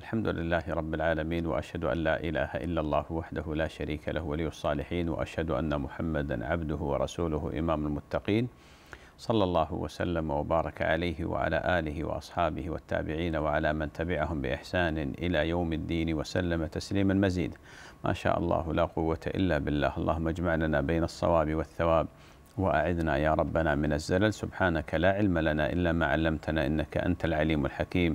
الحمد لله رب العالمين واشهد ان لا اله الا الله وحده لا شريك له ولي الصالحين واشهد ان محمدا عبده ورسوله امام المتقين صلى الله وسلم وبارك عليه وعلى اله واصحابه والتابعين وعلى من تبعهم باحسان الى يوم الدين وسلم تسليما مزيد ما شاء الله لا قوه الا بالله اللهم اجمع لنا بين الصواب والثواب واعذنا يا ربنا من الزلل سبحانك لا علم لنا الا ما علمتنا انك انت العليم الحكيم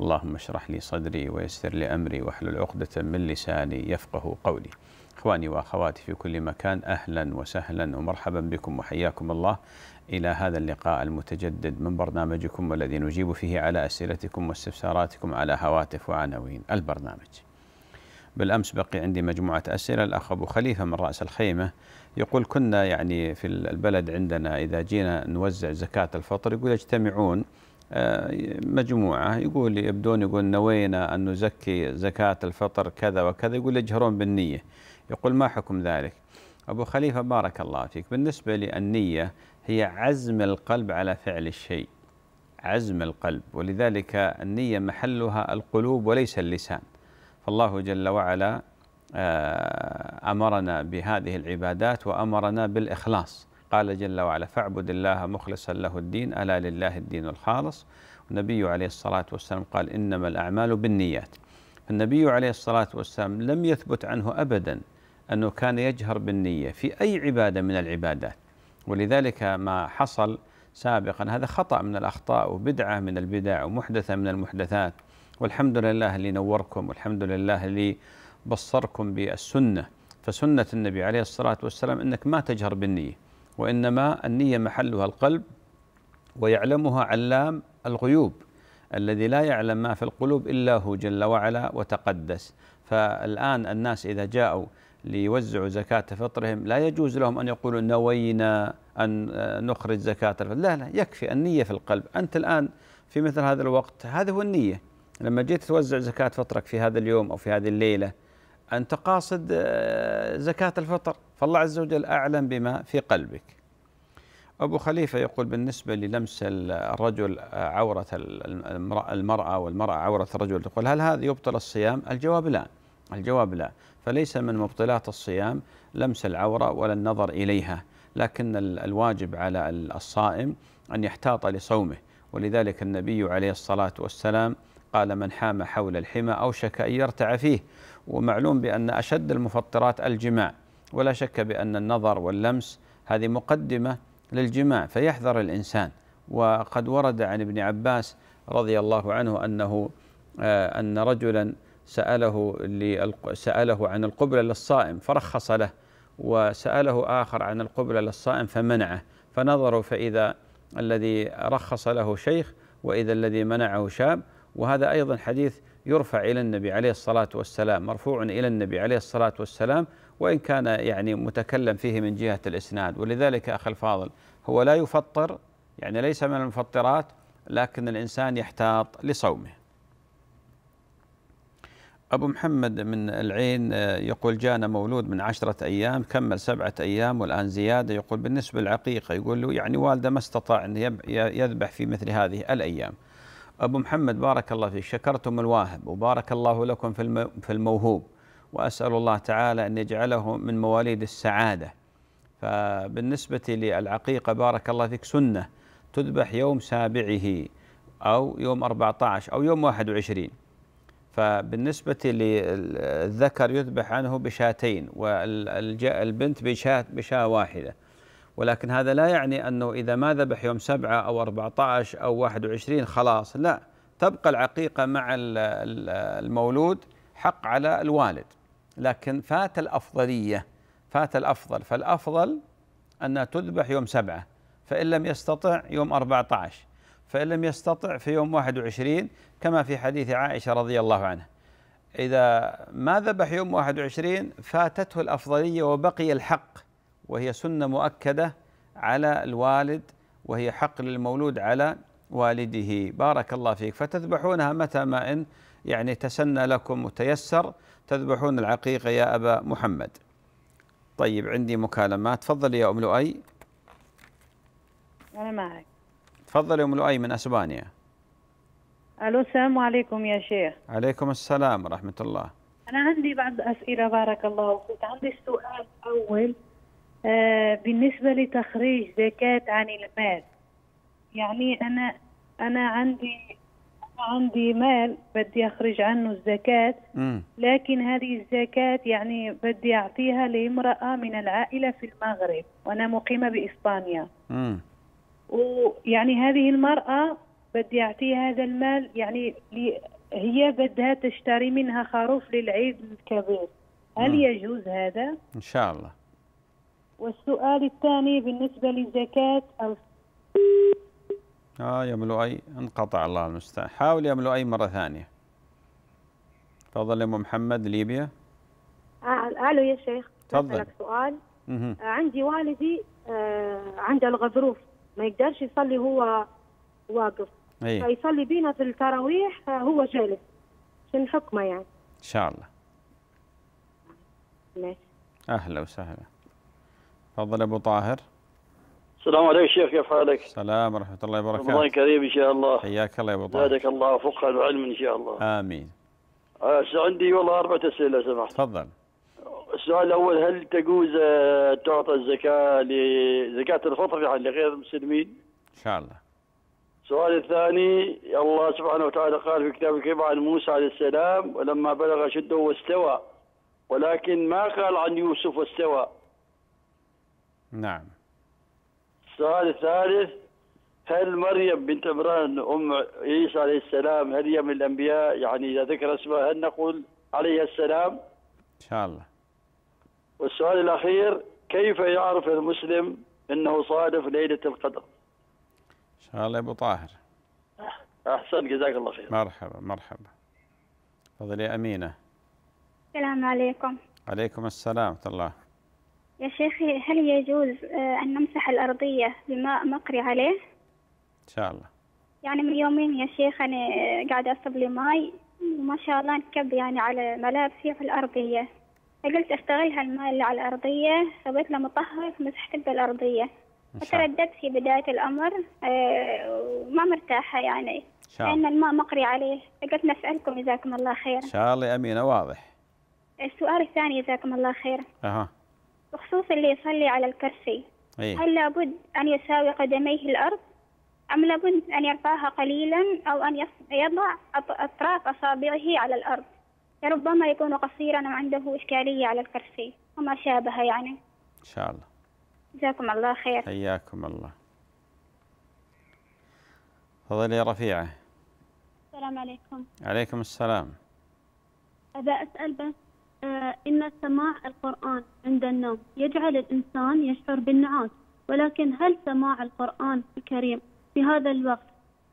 اللهم اشرح لي صدري ويسر لي أمري واحلل عقدة من لساني يفقه قولي إخواني وأخواتي في كل مكان أهلا وسهلا ومرحبا بكم وحياكم الله إلى هذا اللقاء المتجدد من برنامجكم والذي نجيب فيه على أسئلتكم واستفساراتكم على هواتف وعناوين البرنامج بالأمس بقي عندي مجموعة أسئلة الأخ أبو خليفة من رأس الخيمة يقول كنا يعني في البلد عندنا إذا جينا نوزع زكاة الفطر يقول يجتمعون مجموعة يقول يبدون يقول نوينا أن نزكي زكاة الفطر كذا وكذا يقول يجهرون بالنية يقول ما حكم ذلك أبو خليفة بارك الله فيك بالنسبة للنية هي عزم القلب على فعل الشيء عزم القلب ولذلك النية محلها القلوب وليس اللسان فالله جل وعلا آه، أمرنا بهذه العبادات وأمرنا بالإخلاص قال جل وعلا فاعبد الله مخلصا له الدين ألا لله الدين الخالص النبي عليه الصلاة والسلام قال إنما الأعمال بالنيات النبي عليه الصلاة والسلام لم يثبت عنه أبدا أنه كان يجهر بالنية في أي عبادة من العبادات ولذلك ما حصل سابقا هذا خطأ من الأخطاء وبدعة من البدع ومحدثة من المحدثات والحمد لله اللي نوركم والحمد لله اللي بصركم بالسنة فسنة النبي عليه الصلاة والسلام أنك ما تجهر بالنية وإنما النية محلها القلب ويعلمها علام الغيوب الذي لا يعلم ما في القلوب إلا هو جل وعلا وتقدس فالآن الناس إذا جاءوا ليوزعوا زكاة فطرهم لا يجوز لهم أن يقولوا نوينا أن نخرج زكاة الفطر لا لا يكفي النية في القلب أنت الآن في مثل هذا الوقت هذا هو النية لما جيت توزع زكاة فطرك في هذا اليوم أو في هذه الليلة أنت قاصد آه، زكاة الفطر فالله عز وجل أعلم بما في قلبك أبو خليفة يقول بالنسبة للمس الرجل عورة المرأة والمرأة عورة الرجل تقول هل هذا يبطل الصيام الجواب لا الجواب لا فليس من مبطلات الصيام لمس العورة ولا النظر إليها لكن الواجب على الصائم أن يحتاط لصومه ولذلك النبي عليه الصلاة والسلام قال من حام حول الحمى أوشك أن يرتع فيه ومعلوم بأن أشد المفطرات الجماع ولا شك بأن النظر واللمس هذه مقدمة للجماع فيحذر الإنسان وقد ورد عن ابن عباس رضي الله عنه أنه آه، أن رجلا سأله سأله عن القبلة للصائم فرخص له وسأله آخر عن القبلة للصائم فمنعه فنظروا فإذا الذي رخص له شيخ وإذا الذي منعه شاب وهذا أيضا حديث يرفع إلى النبي عليه الصلاة والسلام مرفوع إلى النبي عليه الصلاة والسلام وإن كان يعني متكلم فيه من جهة الإسناد ولذلك أخي الفاضل هو لا يفطر يعني ليس من المفطرات لكن الإنسان يحتاط لصومه أبو محمد من العين آه، يقول جانا مولود من عشرة أيام كمل سبعة أيام والآن زيادة يقول بالنسبة للعقيقة يقول له يعني والده ما استطاع أن يذبح في مثل هذه الأيام أبو محمد بارك الله فيك شكرتم الواهب وبارك الله لكم في الموهوب وأسأل الله تعالى أن يجعله من مواليد السعادة فبالنسبة للعقيقة بارك الله فيك سنة تذبح يوم سابعه أو يوم 14 أو يوم 21 فبالنسبة للذكر يذبح عنه بشاتين والبنت بشاة بشاة واحدة ولكن هذا لا يعني أنه إذا ما ذبح يوم سبعة أو 14 أو 21 خلاص لا تبقى العقيقة مع المولود حق على الوالد لكن فات الأفضلية فات الأفضل فالأفضل أنها تذبح يوم سبعة فإن لم يستطع يوم 14 فإن لم يستطع في يوم 21 كما في حديث عائشة رضي الله عنها إذا ما ذبح يوم 21 فاتته الأفضلية وبقي الحق وهي سنة مؤكدة على الوالد وهي حق للمولود على والده بارك الله فيك فتذبحونها متى ما إن يعني تسنى لكم وتيسر تذبحون العقيقة يا أبا محمد طيب عندي مكالمات تفضلي يا أم لؤي أنا معك تفضلي أم لؤي من أسبانيا ألو السلام عليكم يا شيخ عليكم السلام ورحمة الله أنا عندي بعض أسئلة بارك الله فيك عندي سؤال أول آه بالنسبة لتخريج زكاة عن المال يعني أنا أنا عندي عندي مال بدي أخرج عنه الزكاة لكن هذه الزكاة يعني بدي أعطيها لامرأة من العائلة في المغرب وأنا مقيمة بإسبانيا ويعني هذه المرأة بدي أعطيها هذا المال يعني هي بدها تشتري منها خروف للعيد الكبير هل يجوز هذا؟ إن شاء الله والسؤال الثاني بالنسبة للزكاه آه يا ملؤي انقطع الله المستعان حاول يا ملؤي مرة ثانية تفضل يا أم محمد ليبيا آه ألو يا شيخ تفضل لك سؤال مه. آه، عندي والدي آه عنده الغضروف ما يقدرش يصلي هو واقف أيه. فيصلي بينا في التراويح آه، هو جالس شنو حكمه يعني ان شاء الله ماشي اهلا وسهلا تفضل ابو طاهر السلام عليك شيخ كيف حالك؟ السلام ورحمة الله وبركاته. رمضان كريم إن شاء الله. حياك الله يا أبو طارق. زادك الله وفقها العلم إن شاء الله. آمين. آه، عندي والله أربعة أسئلة لو سمحت. تفضل. السؤال الأول هل تجوز آه، تعطى الزكاة لزكاة الفطر يعني لغير المسلمين؟ إن شاء الله. السؤال الثاني الله سبحانه وتعالى قال في كتاب الكريم عن موسى عليه السلام ولما بلغ شده واستوى ولكن ما قال عن يوسف واستوى. نعم. السؤال الثالث هل مريم بنت عمران أم عيسى عليه السلام هل هي من الأنبياء يعني إذا ذكر اسمها هل نقول عليها السلام إن شاء الله والسؤال الأخير كيف يعرف المسلم أنه صادف ليلة القدر إن شاء الله يا أبو طاهر أحسن جزاك الله خير مرحبا مرحبا تفضلي أمينة السلام عليكم عليكم السلام ورحمة الله يا شيخي هل يجوز آه، أن نمسح الأرضية بماء مقري عليه؟ إن شاء الله يعني من يومين يا شيخ أنا قاعدة أصب لي ماي وما شاء الله نكب يعني على ملابسي في الأرضية فقلت أستغل هالماء اللي على الأرضية سويت له مطهر فمسحت بالأرضية فترددت في بداية الأمر آه، وما مرتاحة يعني إن شاء الله. لأن الماء مقري عليه فقلت نسألكم جزاكم الله خير إن شاء الله أمينة واضح السؤال الثاني جزاكم الله خير أها بخصوص اللي يصلي على الكرسي أيه؟ هل لابد أن يساوي قدميه الأرض أم لابد أن يرفعها قليلا أو أن يضع أطراف أصابعه على الأرض ربما يكون قصيرا أو عنده إشكالية على الكرسي وما شابه يعني إن شاء الله جزاكم الله خير حياكم الله فضلي يا رفيعة السلام عليكم عليكم السلام أبا أسأل بس آه، إن سماع القرآن عند النوم يجعل الإنسان يشعر بالنعاس ولكن هل سماع القرآن الكريم في هذا الوقت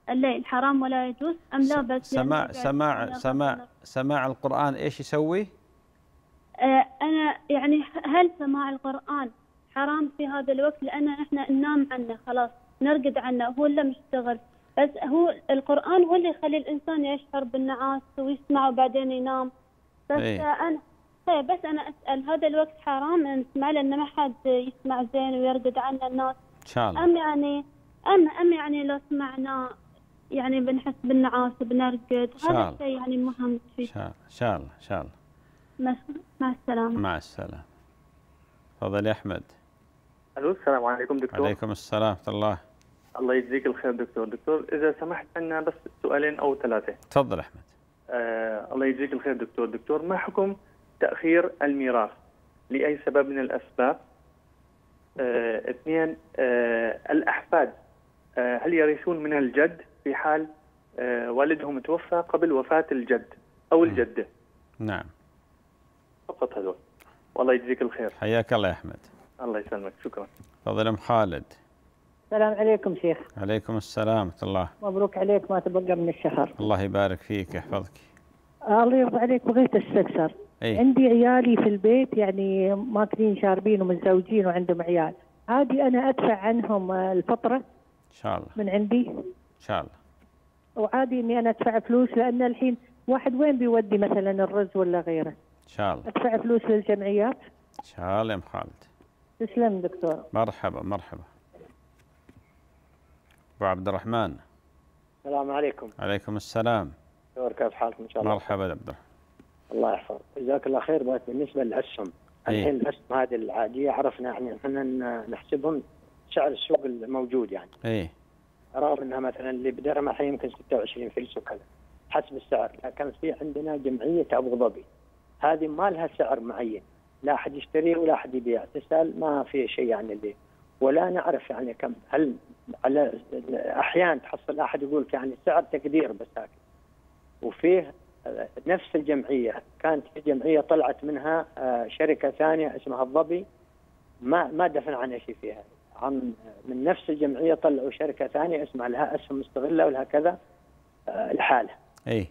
الليل حرام ولا يجوز أم لا بس سماع سماع سماع سماع القرآن إيش يسوي؟ آه، أنا يعني هل سماع القرآن حرام في هذا الوقت لأن إحنا ننام عنه خلاص نرقد عنه هو اللي مشتغل بس هو القرآن هو اللي يخلي الإنسان يشعر بالنعاس ويسمع وبعدين ينام بس إيه؟ أنا طيب بس انا اسال هذا الوقت حرام نسمع لانه ما حد يسمع زين ويرقد عنا الناس ان شاء الله ام يعني ام ام يعني لو سمعنا يعني بنحس بالنعاس بنرقد هذا الشيء يعني مهم فيه ان شاء الله ان شاء الله مع السلامه مع السلامه تفضل يا احمد الو السلام عليكم دكتور وعليكم السلام ورحمه الله الله يجزيك الخير دكتور دكتور اذا سمحت لنا بس سؤالين او ثلاثه تفضل احمد آه الله يجزيك الخير دكتور دكتور ما حكم تاخير الميراث لاي سبب من الاسباب آه، اثنين آه، الاحفاد آه، هل يرثون من الجد في حال آه، والدهم توفى قبل وفاه الجد او الجده نعم فقط هذول والله يجزيك الخير حياك الله يا احمد الله يسلمك شكرا فضل ام خالد السلام عليكم شيخ عليكم السلام الله مبروك عليك ما تبقى من الشهر الله يبارك فيك يحفظك الله يرضى عليك بغيت استفسر أي. عندي عيالي في البيت يعني ماكلين شاربين ومتزوجين وعندهم عيال عادي انا ادفع عنهم الفطره ان شاء الله من عندي ان شاء الله وعادي اني انا ادفع فلوس لان الحين واحد وين بيودي مثلا الرز ولا غيره ان شاء الله ادفع فلوس للجمعيات ان شاء الله يا ام خالد تسلم دكتور مرحبا مرحبا ابو عبد الرحمن السلام عليكم عليكم السلام كيف حالك ان شاء الله مرحبا عبد الرحمن الله يحفظ جزاك الله خير بس بالنسبه للاسهم إيه. الحين الاسهم هذه العاديه عرفنا يعني احنا نحسبهم سعر السوق الموجود يعني ايه رغم انها مثلا اللي بدرهم الحين يمكن 26 فلس وكذا حسب السعر لكن في عندنا جمعيه ابو ظبي هذه ما لها سعر معين لا احد يشتري ولا احد يبيع تسال ما في شيء يعني اللي ولا نعرف يعني كم هل على احيانا تحصل احد يقول يعني سعر تقدير بس هكذا وفيه نفس الجمعيه كانت جمعية طلعت منها آه، شركه ثانيه اسمها الظبي ما ما دفن عنها شيء فيها عن من نفس الجمعيه طلعوا شركه ثانيه اسمها لها اسهم مستغله ولها كذا آه، لحالها. اي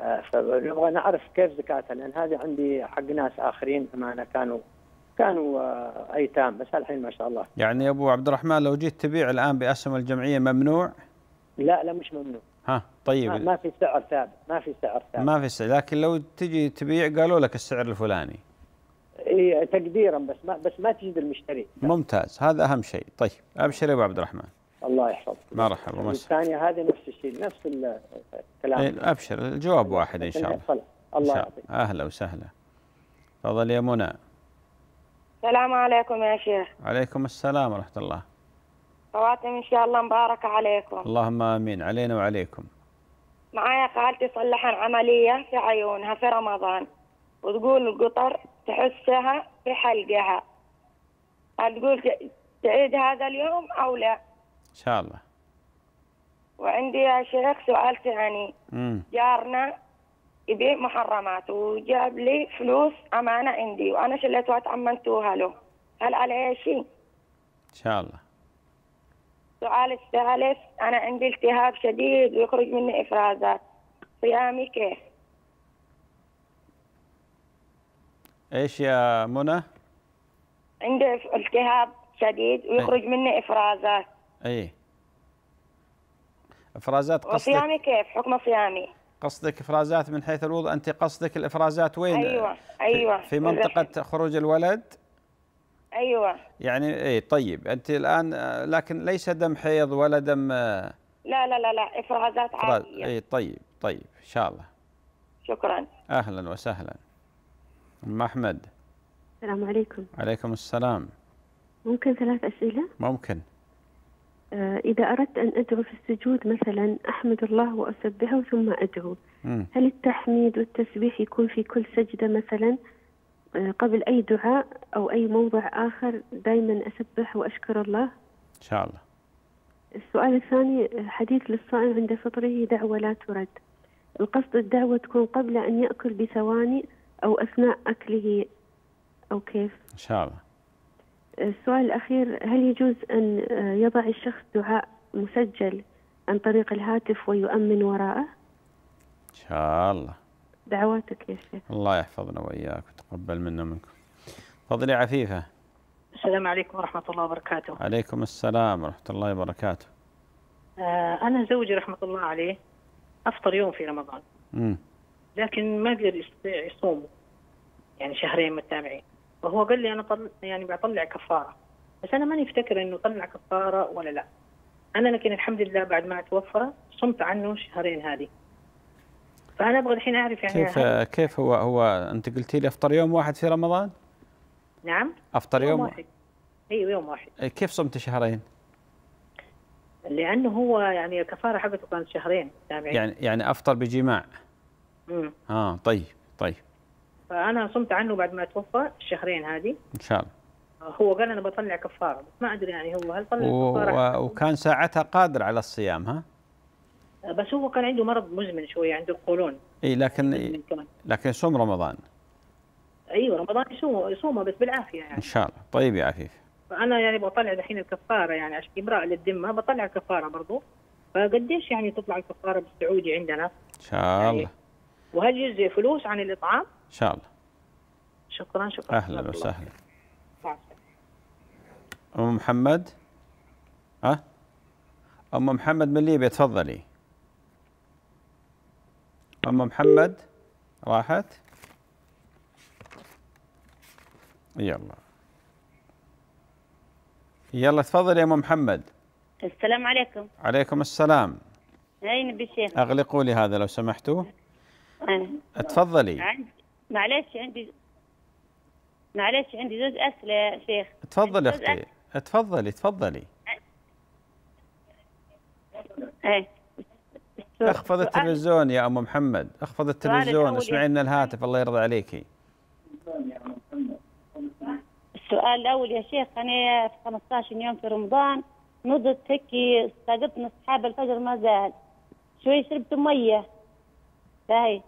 آه، فنبغى نعرف كيف زكاتها لان هذه عندي حق ناس اخرين امانه كانوا كانوا ايتام بس الحين ما شاء الله. يعني يا ابو عبد الرحمن لو جيت تبيع الان باسهم الجمعيه ممنوع؟ لا لا مش ممنوع. طيب ما في سعر ثابت ما في سعر ثابت ما في سعر لكن لو تجي تبيع قالوا لك السعر الفلاني إيه تقديرا بس ما بس ما تجد المشتري ممتاز هذا اهم شيء طيب ابشر يا ابو عبد الرحمن الله يحفظك مرحبا ومسهلا الثانيه هذه نفس الشيء نفس الكلام إيه ابشر الجواب واحد ان شاء الله الله يعطيك اهلا وسهلا تفضل يا منى السلام عليكم يا شيخ عليكم السلام ورحمه الله خواتم ان شاء الله مباركه عليكم اللهم امين علينا وعليكم معايا خالتي صلحن عملية في عيونها في رمضان وتقول القطر تحسها في حلقها هتقول تعيد هذا اليوم أو لا إن شاء الله وعندي يا شيخ سؤال ثاني جارنا يبيع محرمات وجاب لي فلوس أمانة عندي وأنا شليتها تأمنتوها له هل علي شيء؟ إن شاء الله السؤال الثالث أنا عندي التهاب شديد ويخرج مني إفرازات صيامي كيف؟ إيش يا منى؟ عندي التهاب شديد ويخرج أي. مني إفرازات أي إفرازات قصدك صيامي كيف؟ حكم صيامي قصدك إفرازات من حيث الوضوء أنت قصدك الإفرازات وين؟ أيوة أيوة في منطقة خروج الولد؟ ايوه يعني اي طيب انت الان لكن ليس دم حيض ولا دم آه، لا لا لا لا افرازات عاديه اي طيب طيب ان شاء الله شكرا اهلا وسهلا ام احمد السلام عليكم عليكم السلام ممكن ثلاث اسئله ممكن آه، إذا أردت أن أدعو في السجود مثلا أحمد الله وأسبحه ثم أدعو هل التحميد والتسبيح يكون في كل سجدة مثلا آه، قبل أي دعاء أو أي موضع آخر دائما أسبح وأشكر الله إن شاء الله السؤال الثاني حديث للصائم عند فطره دعوة لا ترد القصد الدعوة تكون قبل أن يأكل بثواني أو أثناء أكله أو كيف إن شاء الله السؤال الأخير هل يجوز أن آه، يضع الشخص دعاء مسجل عن طريق الهاتف ويؤمن وراءه إن شاء الله دعواتك يا شيخ الله يحفظنا وإياك تقبل منا منكم فضلي عفيفة السلام عليكم ورحمة الله وبركاته عليكم السلام ورحمة الله وبركاته آه، أنا زوجي رحمة الله عليه أفطر يوم في رمضان امم لكن ما قدر يصوم يعني شهرين متابعين فهو قال لي أنا طل... يعني بطلع كفارة بس أنا ماني افتكر إنه طلع كفارة ولا لا أنا لكن الحمد لله بعد ما توفى صمت عنه شهرين هذه فانا ابغى الحين اعرف يعني كيف كيف هو هو انت قلتي لي افطر يوم واحد في رمضان؟ نعم افطر يوم, يوم واحد ايوه يوم واحد كيف صمت شهرين؟ لانه هو يعني الكفاره حقته كانت شهرين تابعين يعني-, يعني يعني افطر بجماع امم اه طيب طيب فانا صمت عنه بعد ما توفى الشهرين هذه ان شاء الله هو قال انا بطلع كفاره بس ما ادري يعني هو هل طلع و... كفاره و... وكان ساعتها قادر على الصيام ها؟ بس هو كان عنده مرض مزمن شويه عنده القولون اي لكن لكن يصوم رمضان ايوه رمضان يصوم يصومه بس بالعافيه يعني ان شاء الله طيب يا عفيف انا يعني بطلع دحين الكفاره يعني عشان امراه للذمه بطلع الكفاره برضه فقديش يعني تطلع الكفاره بالسعودي عندنا ان شاء الله يعني وهل يجزي فلوس عن الاطعام؟ ان شاء الله شكرا شكرا اهلا وسهلا ام محمد ها أه؟ ام محمد من ليبيا تفضلي أم محمد راحت يلا يلا تفضل يا أم محمد السلام عليكم عليكم السلام أي نبي الشيخ أغلقوا لي هذا لو سمحتوا تفضلي عندي معلش عندي معلش عندي زوج أسئلة يا شيخ تفضلي يا أختي تفضلي تفضلي ايه اخفض التلفزيون يا ام محمد اخفض التلفزيون اسمعي لنا الهاتف الله يرضى عليكي السؤال الاول يا شيخ انا في 15 يوم في رمضان نضت هيك استيقظت من اصحاب الفجر ما زال شوي شربت ميه باهي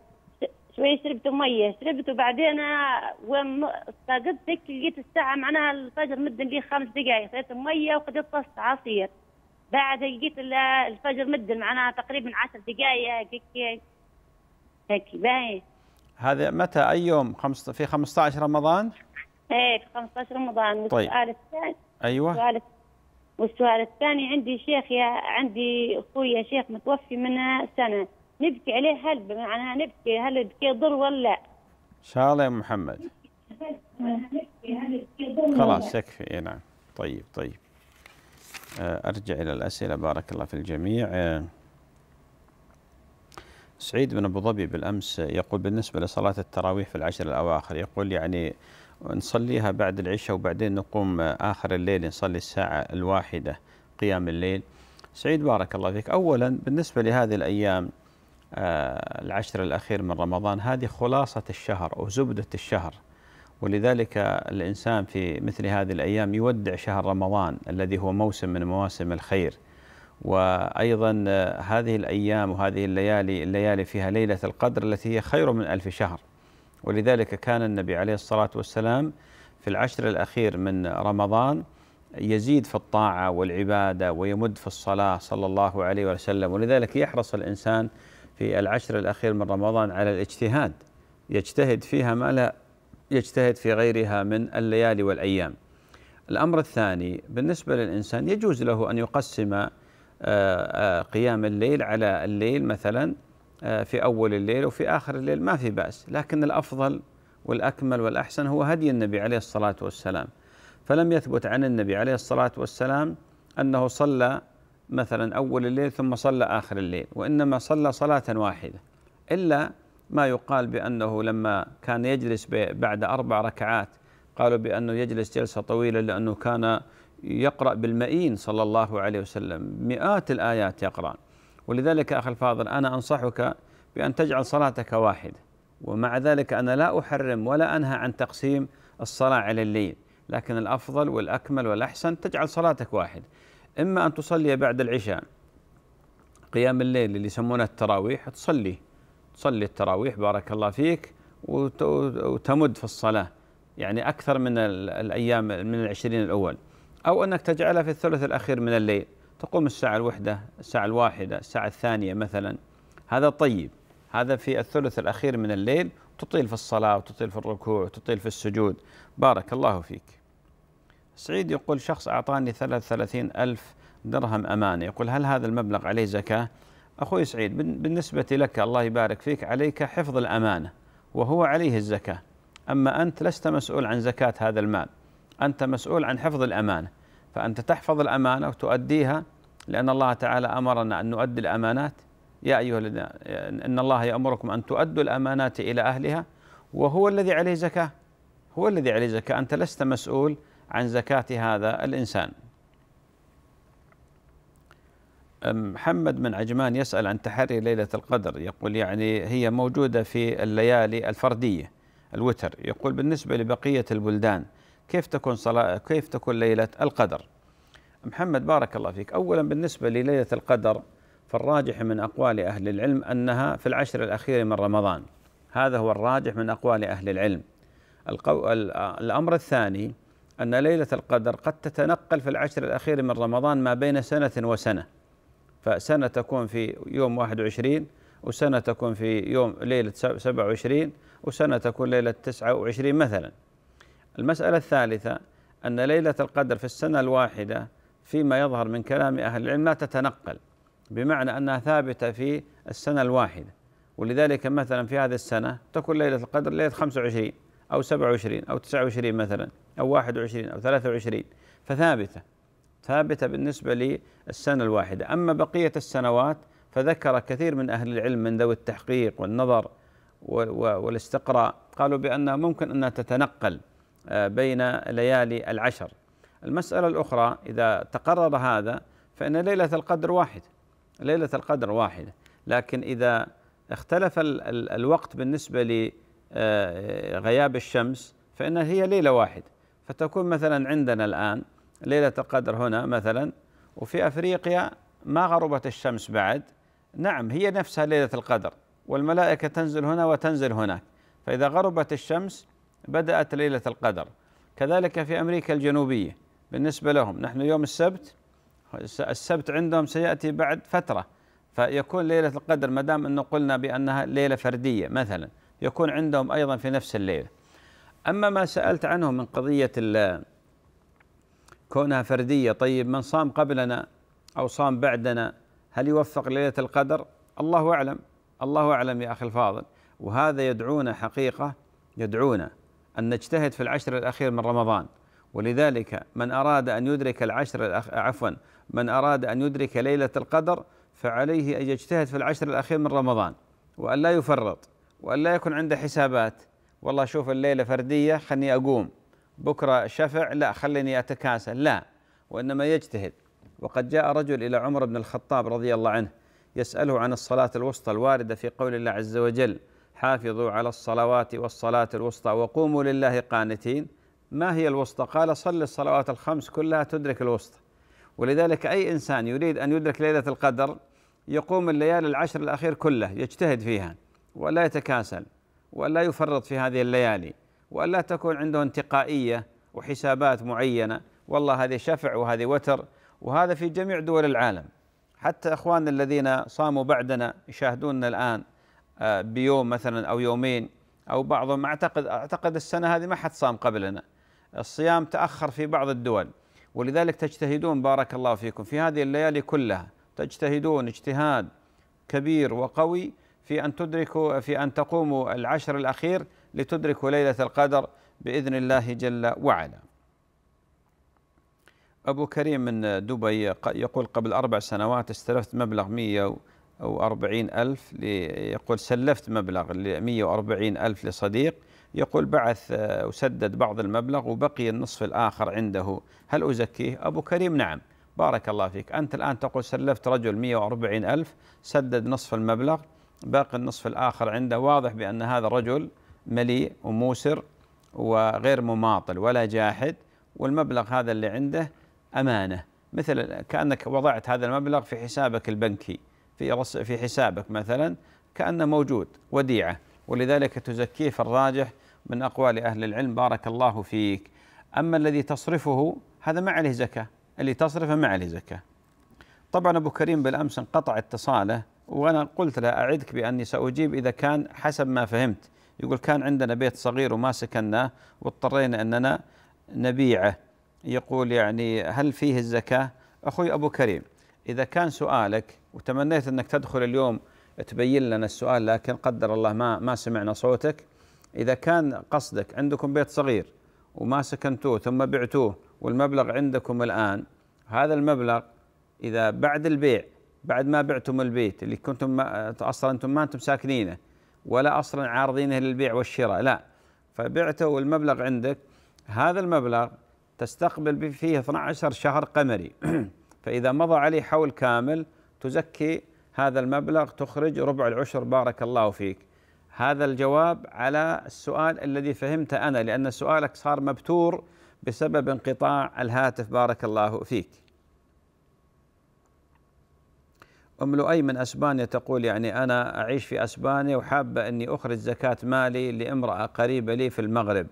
شوي شربت ميه شربت وبعدين آه، وين استيقظت هيك لقيت الساعه معناها الفجر مد لي خمس دقائق خذيت ميه وخذيت طاسه عصير بعد لقيت الفجر مد معناها تقريبا 10 دقائق هيك هيك باين هذا متى اي يوم خمس في 15 رمضان؟ ايه في 15 رمضان طيب والسؤال الثاني ايوه والسؤال والسؤال الثاني عندي شيخ يا عندي اخويا شيخ متوفي من سنه نبكي عليه هل معناها نبكي هل بكي ضر ولا لا؟ ان شاء الله يا محمد خلاص يكفي إيه، نعم طيب طيب آه، أرجع إلى الأسئلة بارك الله في الجميع آه، سعيد من أبو ظبي بالأمس يقول بالنسبة لصلاة التراويح في العشر الأواخر يقول يعني نصليها بعد العشاء وبعدين نقوم آه، آخر الليل نصلي الساعة الواحدة قيام الليل سعيد بارك الله فيك أولا بالنسبة لهذه الأيام العشر الأخير من رمضان هذه خلاصة الشهر أو زبدة الشهر ولذلك الإنسان في مثل هذه الأيام يودع شهر رمضان الذي هو موسم من مواسم الخير وأيضا آه، هذه الأيام وهذه الليالي الليالي فيها ليلة القدر التي هي خير من ألف شهر ولذلك كان النبي عليه الصلاة والسلام في العشر الأخير من رمضان يزيد في الطاعة والعبادة ويمد في الصلاة صلى الله عليه وسلم ولذلك يحرص الإنسان في العشر الأخير من رمضان على الاجتهاد يجتهد فيها ما لا يجتهد في غيرها من الليالي والأيام الأمر الثاني بالنسبة للإنسان يجوز له أن يقسم آه، آه، قيام الليل على الليل مثلا آه، في أول الليل وفي آخر الليل ما في بأس لكن الأفضل والأكمل والأحسن هو هدي النبي عليه الصلاة والسلام فلم يثبت عن النبي عليه الصلاة والسلام أنه صلى مثلا أول الليل ثم صلى آخر الليل وإنما صلى صلاة واحدة إلا ما يقال بأنه لما كان يجلس بعد أربع ركعات قالوا بأنه يجلس جلسة طويلة لأنه كان يقرأ بالمئين صلى الله عليه وسلم مئات الآيات يقرأ ولذلك أخي الفاضل أنا أنصحك بأن تجعل صلاتك واحدة ومع ذلك أنا لا أحرم ولا أنهى عن تقسيم الصلاة على الليل لكن الأفضل والأكمل والأحسن تجعل صلاتك واحد إما أن تصلي بعد العشاء قيام الليل اللي يسمونه التراويح تصلي تصلي التراويح بارك الله فيك وتمد في الصلاة يعني أكثر من الأيام من العشرين الأول أو أنك تجعلها في الثلث الأخير من الليل تقوم الساعة الوحدة الساعة الواحدة الساعة الثانية مثلا هذا طيب هذا في الثلث الأخير من الليل تطيل في الصلاة وتطيل في الركوع وتطيل في السجود بارك الله فيك سعيد يقول شخص أعطاني ثلاثين ألف درهم أمانة يقول هل هذا المبلغ عليه زكاة أخوي سعيد بالنسبة لك الله يبارك فيك عليك حفظ الأمانة وهو عليه الزكاة أما أنت لست مسؤول عن زكاة هذا المال أنت مسؤول عن حفظ الأمانة فأنت تحفظ الأمانة وتؤديها لأن الله تعالى أمرنا أن نؤدي الأمانات يا أيها الذين إن الله يأمركم أن تؤدوا الأمانات إلى أهلها وهو الذي عليه زكاة هو الذي عليه زكاة أنت لست مسؤول عن زكاة هذا الإنسان محمد من عجمان يسأل عن تحري ليلة القدر يقول يعني هي موجودة في الليالي الفردية الوتر يقول بالنسبة لبقية البلدان كيف تكون صلاة كيف تكون ليلة القدر محمد بارك الله فيك أولا بالنسبة لليلة القدر فالراجح من أقوال أهل العلم أنها في العشر الأخير من رمضان هذا هو الراجح من أقوال أهل العلم القو... الأمر الثاني أن ليلة القدر قد تتنقل في العشر الأخير من رمضان ما بين سنة وسنة فسنة تكون في يوم 21 وسنة تكون في يوم ليلة 27 وسنة تكون ليلة 29 مثلا المسألة الثالثة أن ليلة القدر في السنة الواحدة فيما يظهر من كلام أهل العلم لا تتنقل بمعنى أنها ثابتة في السنة الواحدة ولذلك مثلا في هذه السنة تكون ليلة القدر ليلة 25 أو 27 أو 29 مثلا أو 21 أو 23 فثابتة ثابتة بالنسبة للسنة الواحدة أما بقية السنوات فذكر كثير من أهل العلم من ذوي التحقيق والنظر والاستقراء قالوا بأنها ممكن أنها تتنقل آه، بين ليالي العشر المسألة الأخرى إذا تقرر هذا فإن ليلة القدر واحدة ليلة القدر واحدة لكن إذا اختلف الوقت بالنسبة لغياب آه، الشمس فإن هي ليلة واحدة فتكون مثلا عندنا الآن ليلة القدر هنا مثلا وفي أفريقيا ما غربت الشمس بعد نعم هي نفسها ليلة القدر والملائكة تنزل هنا وتنزل هناك فإذا غربت الشمس بدأت ليلة القدر كذلك في أمريكا الجنوبية بالنسبة لهم نحن يوم السبت السبت عندهم سيأتي بعد فترة فيكون ليلة القدر ما دام أنه قلنا بأنها ليلة فردية مثلا يكون عندهم أيضا في نفس الليلة أما ما سألت عنه من قضية كونها فرديه طيب من صام قبلنا او صام بعدنا هل يوفق ليله القدر؟ الله اعلم الله اعلم يا اخي الفاضل وهذا يدعونا حقيقه يدعونا ان نجتهد في العشر الاخير من رمضان ولذلك من اراد ان يدرك العشر الأخ... عفوا من اراد ان يدرك ليله القدر فعليه ان يجتهد في العشر الاخير من رمضان وان لا يفرط وان لا يكون عنده حسابات والله شوف الليله فرديه خلني اقوم بكرة شفع لا خليني أتكاسل لا وإنما يجتهد وقد جاء رجل إلى عمر بن الخطاب رضي الله عنه يسأله عن الصلاة الوسطى الواردة في قول الله عز وجل حافظوا على الصلوات والصلاة الوسطى وقوموا لله قانتين ما هي الوسطى قال صل الصلوات الخمس كلها تدرك الوسطى ولذلك أي إنسان يريد أن يدرك ليلة القدر يقوم الليالي العشر الأخير كله يجتهد فيها ولا يتكاسل ولا يفرط في هذه الليالي والا تكون عنده انتقائيه وحسابات معينه والله هذه شفع وهذه وتر وهذا في جميع دول العالم حتى اخواننا الذين صاموا بعدنا يشاهدوننا الان آه، بيوم مثلا او يومين او بعضهم اعتقد اعتقد السنه هذه ما حد صام قبلنا الصيام تاخر في بعض الدول ولذلك تجتهدون بارك الله فيكم في هذه الليالي كلها تجتهدون اجتهاد كبير وقوي في ان تدركوا في ان تقوموا العشر الاخير لتدركوا ليلة القدر بإذن الله جل وعلا أبو كريم من دبي يقول قبل أربع سنوات استلفت مبلغ 140 ألف يقول سلفت مبلغ 140 ألف لصديق يقول بعث وسدد آه، بعض المبلغ وبقي النصف الآخر عنده هل أزكيه أبو كريم نعم بارك الله فيك أنت الآن تقول سلفت رجل 140 ألف سدد نصف المبلغ باقي النصف الآخر عنده واضح بأن هذا الرجل مليء وموسر وغير مماطل ولا جاحد والمبلغ هذا اللي عنده أمانة مثل كأنك وضعت هذا المبلغ في حسابك البنكي في في حسابك مثلا كأنه موجود وديعة ولذلك تزكيه فالراجح من أقوال أهل العلم بارك الله فيك أما الذي تصرفه هذا ما عليه زكاة اللي تصرفه ما عليه زكاة طبعا أبو كريم بالأمس انقطع اتصاله وأنا قلت له أعدك بأني سأجيب إذا كان حسب ما فهمت يقول كان عندنا بيت صغير وما سكناه واضطرينا أننا نبيعه يقول يعني هل فيه الزكاة أخوي أبو كريم إذا كان سؤالك وتمنيت أنك تدخل اليوم تبين لنا السؤال لكن قدر الله ما ما سمعنا صوتك إذا كان قصدك عندكم بيت صغير وما سكنتوه ثم بعتوه والمبلغ عندكم الآن هذا المبلغ إذا بعد البيع بعد ما بعتم البيت اللي كنتم أصلا أنتم ما أنتم ساكنينه ولا اصلا عارضينه للبيع والشراء لا فبعته والمبلغ عندك هذا المبلغ تستقبل فيه 12 شهر قمري فاذا مضى عليه حول كامل تزكي هذا المبلغ تخرج ربع العشر بارك الله فيك هذا الجواب على السؤال الذي فهمته انا لان سؤالك صار مبتور بسبب انقطاع الهاتف بارك الله فيك أم لؤي من أسبانيا تقول يعني أنا أعيش في أسبانيا وحابة أني أخرج زكاة مالي لامرأة قريبة لي في المغرب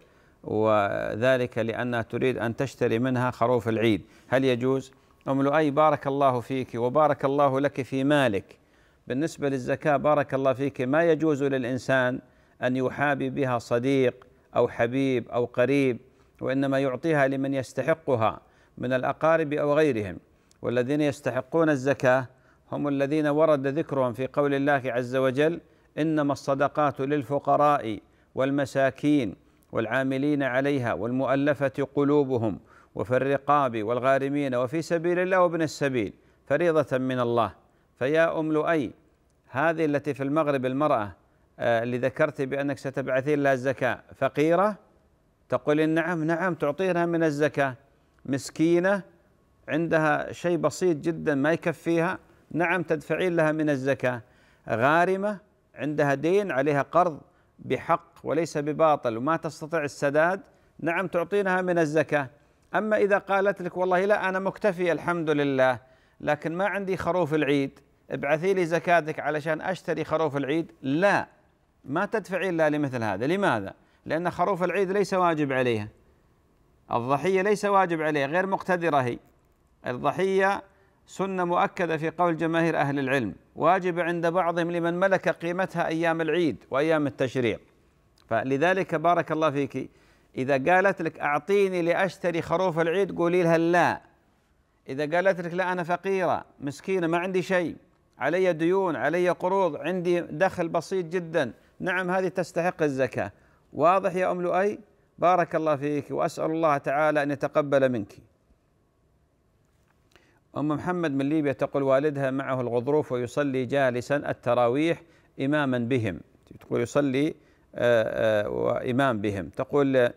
وذلك لأنها تريد أن تشتري منها خروف العيد هل يجوز؟ أم لؤي بارك الله فيك وبارك الله لك في مالك بالنسبة للزكاة بارك الله فيك ما يجوز للإنسان أن يحابي بها صديق أو حبيب أو قريب وإنما يعطيها لمن يستحقها من الأقارب أو غيرهم والذين يستحقون الزكاة هم الذين ورد ذكرهم في قول الله عز وجل انما الصدقات للفقراء والمساكين والعاملين عليها والمؤلفه قلوبهم وفي الرقاب والغارمين وفي سبيل الله وابن السبيل فريضه من الله فيا ام لؤي هذه التي في المغرب المراه آه، اللي ذكرت بانك ستبعثين لها الزكاه فقيره تقولين نعم نعم تعطينها من الزكاه مسكينه عندها شيء بسيط جدا ما يكفيها نعم تدفعين لها من الزكاة غارمة عندها دين عليها قرض بحق وليس بباطل وما تستطيع السداد نعم تعطينها من الزكاة أما إذا قالت لك والله لا أنا مكتفية الحمد لله لكن ما عندي خروف العيد ابعثي لي زكاتك علشان أشتري خروف العيد لا ما تدفعين لها لمثل هذا لماذا؟ لأن خروف العيد ليس واجب عليها الضحية ليس واجب عليها غير مقتدرة هي الضحية سنة مؤكدة في قول جماهير أهل العلم واجب عند بعضهم لمن ملك قيمتها أيام العيد وأيام التشريق فلذلك بارك الله فيك إذا قالت لك أعطيني لأشتري خروف العيد قولي لها لا إذا قالت لك لا أنا فقيرة مسكينة ما عندي شيء علي ديون علي قروض عندي دخل بسيط جدا نعم هذه تستحق الزكاة واضح يا أم لؤي بارك الله فيك وأسأل الله تعالى أن يتقبل منك أم محمد من ليبيا تقول والدها معه الغضروف ويصلي جالسا التراويح إماما بهم تقول يصلي آه، آه، وإمام بهم تقول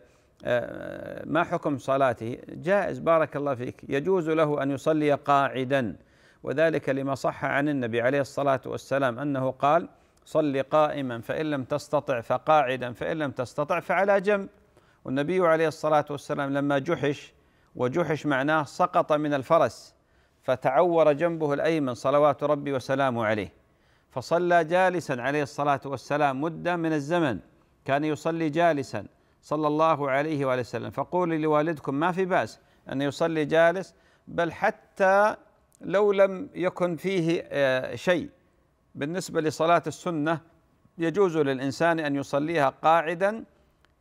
آه، ما حكم صلاته جائز بارك الله فيك يجوز له أن يصلي قاعدا وذلك لما صح عن النبي عليه الصلاة والسلام أنه قال صل قائما فإن لم تستطع فقاعدا فإن لم تستطع فعلى جنب والنبي عليه الصلاة والسلام لما جحش وجحش معناه سقط من الفرس فتعور جنبه الأيمن صلوات ربي وسلامه عليه فصلى جالسا عليه الصلاة والسلام مدة من الزمن كان يصلي جالسا صلى الله عليه وآله وسلم فقولي لوالدكم ما في بأس أن يصلي جالس بل حتى لو لم يكن فيه آه، شيء بالنسبة لصلاة السنة يجوز للإنسان أن يصليها قاعدا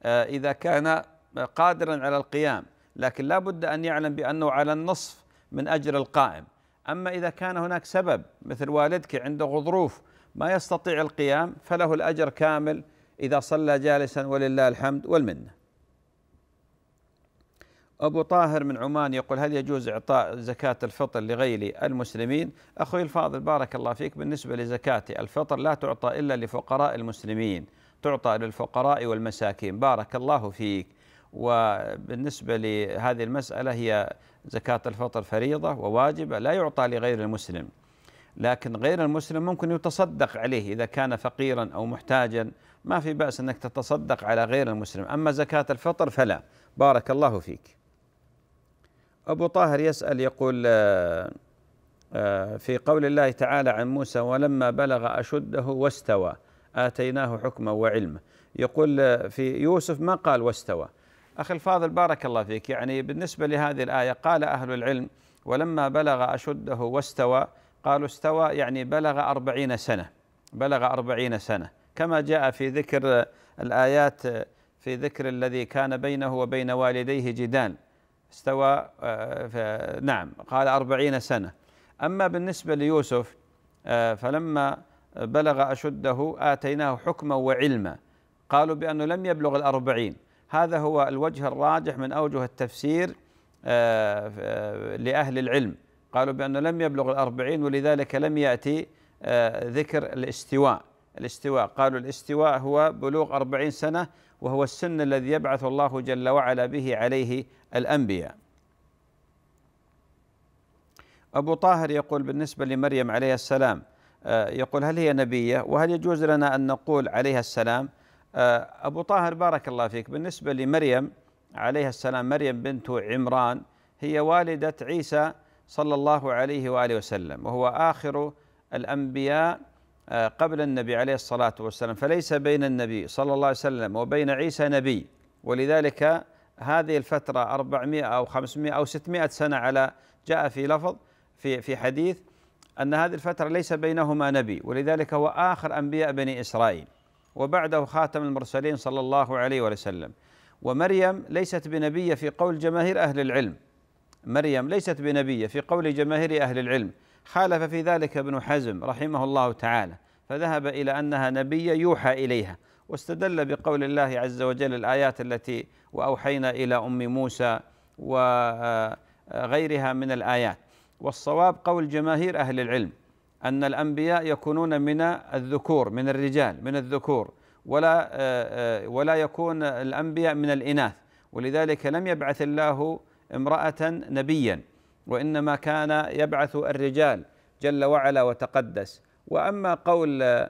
آه، إذا كان قادرا على القيام لكن لا بد أن يعلم بأنه على النصف من أجر القائم أما إذا كان هناك سبب مثل والدك عنده ظروف ما يستطيع القيام فله الأجر كامل إذا صلى جالسا ولله الحمد والمنة أبو طاهر من عمان يقول هل يجوز إعطاء زكاة الفطر لغير المسلمين أخوي الفاضل بارك الله فيك بالنسبة لزكاة الفطر لا تعطى إلا لفقراء المسلمين تعطى للفقراء والمساكين بارك الله فيك وبالنسبة لهذه المسألة هي زكاة الفطر فريضة وواجبة لا يعطى لغير المسلم لكن غير المسلم ممكن يتصدق عليه إذا كان فقيرا أو محتاجا ما في بأس أنك تتصدق على غير المسلم أما زكاة الفطر فلا بارك الله فيك أبو طاهر يسأل يقول آه، آه، في قول الله تعالى عن موسى ولما بلغ أشده واستوى آتيناه حكما وعلما يقول آه، في يوسف ما قال واستوى أخي الفاضل بارك الله فيك يعني بالنسبة لهذه الآية قال أهل العلم ولما بلغ أشده واستوى قالوا استوى يعني بلغ أربعين سنة بلغ أربعين سنة كما جاء في ذكر الآيات في ذكر الذي كان بينه وبين والديه جدال استوى آه، نعم قال أربعين سنة أما بالنسبة ليوسف آه، فلما بلغ أشده آتيناه حكما وعلما قالوا بأنه لم يبلغ الأربعين هذا هو الوجه الراجح من أوجه التفسير آه، آه، لأهل العلم قالوا بأنه لم يبلغ الأربعين ولذلك لم يأتي آه، ذكر الاستواء الاستواء قالوا الاستواء هو بلوغ أربعين سنة وهو السن الذي يبعث الله جل وعلا به عليه الأنبياء أبو طاهر يقول بالنسبة لمريم عليه السلام يقول هل هي نبية وهل يجوز لنا أن نقول عليها السلام؟ آه، أبو طاهر بارك الله فيك بالنسبة لمريم عليها السلام مريم بنت عمران هي والدة عيسى صلى الله عليه وآله وسلم وهو آخر الأنبياء آه، قبل النبي عليه الصلاة والسلام فليس بين النبي صلى الله عليه وسلم وبين عيسى نبي ولذلك هذه الفترة 400 أو 500 أو 600 سنة على جاء في لفظ في في حديث أن هذه الفترة ليس بينهما نبي ولذلك هو آخر أنبياء بني إسرائيل وبعده خاتم المرسلين صلى الله عليه وسلم ومريم ليست بنبية في قول جماهير أهل العلم مريم ليست بنبية في قول جماهير أهل العلم خالف في ذلك ابن حزم رحمه الله تعالى فذهب إلى أنها نبية يوحى إليها واستدل بقول الله عز وجل الآيات التي وأوحينا إلى أم موسى وغيرها آه، آه، من الآيات والصواب قول جماهير أهل العلم أن الأنبياء يكونون من الذكور من الرجال من الذكور ولا آه، آه، ولا يكون الأنبياء من الإناث ولذلك لم يبعث الله امرأة نبيا وإنما كان يبعث الرجال جل وعلا وتقدس وأما قول آه،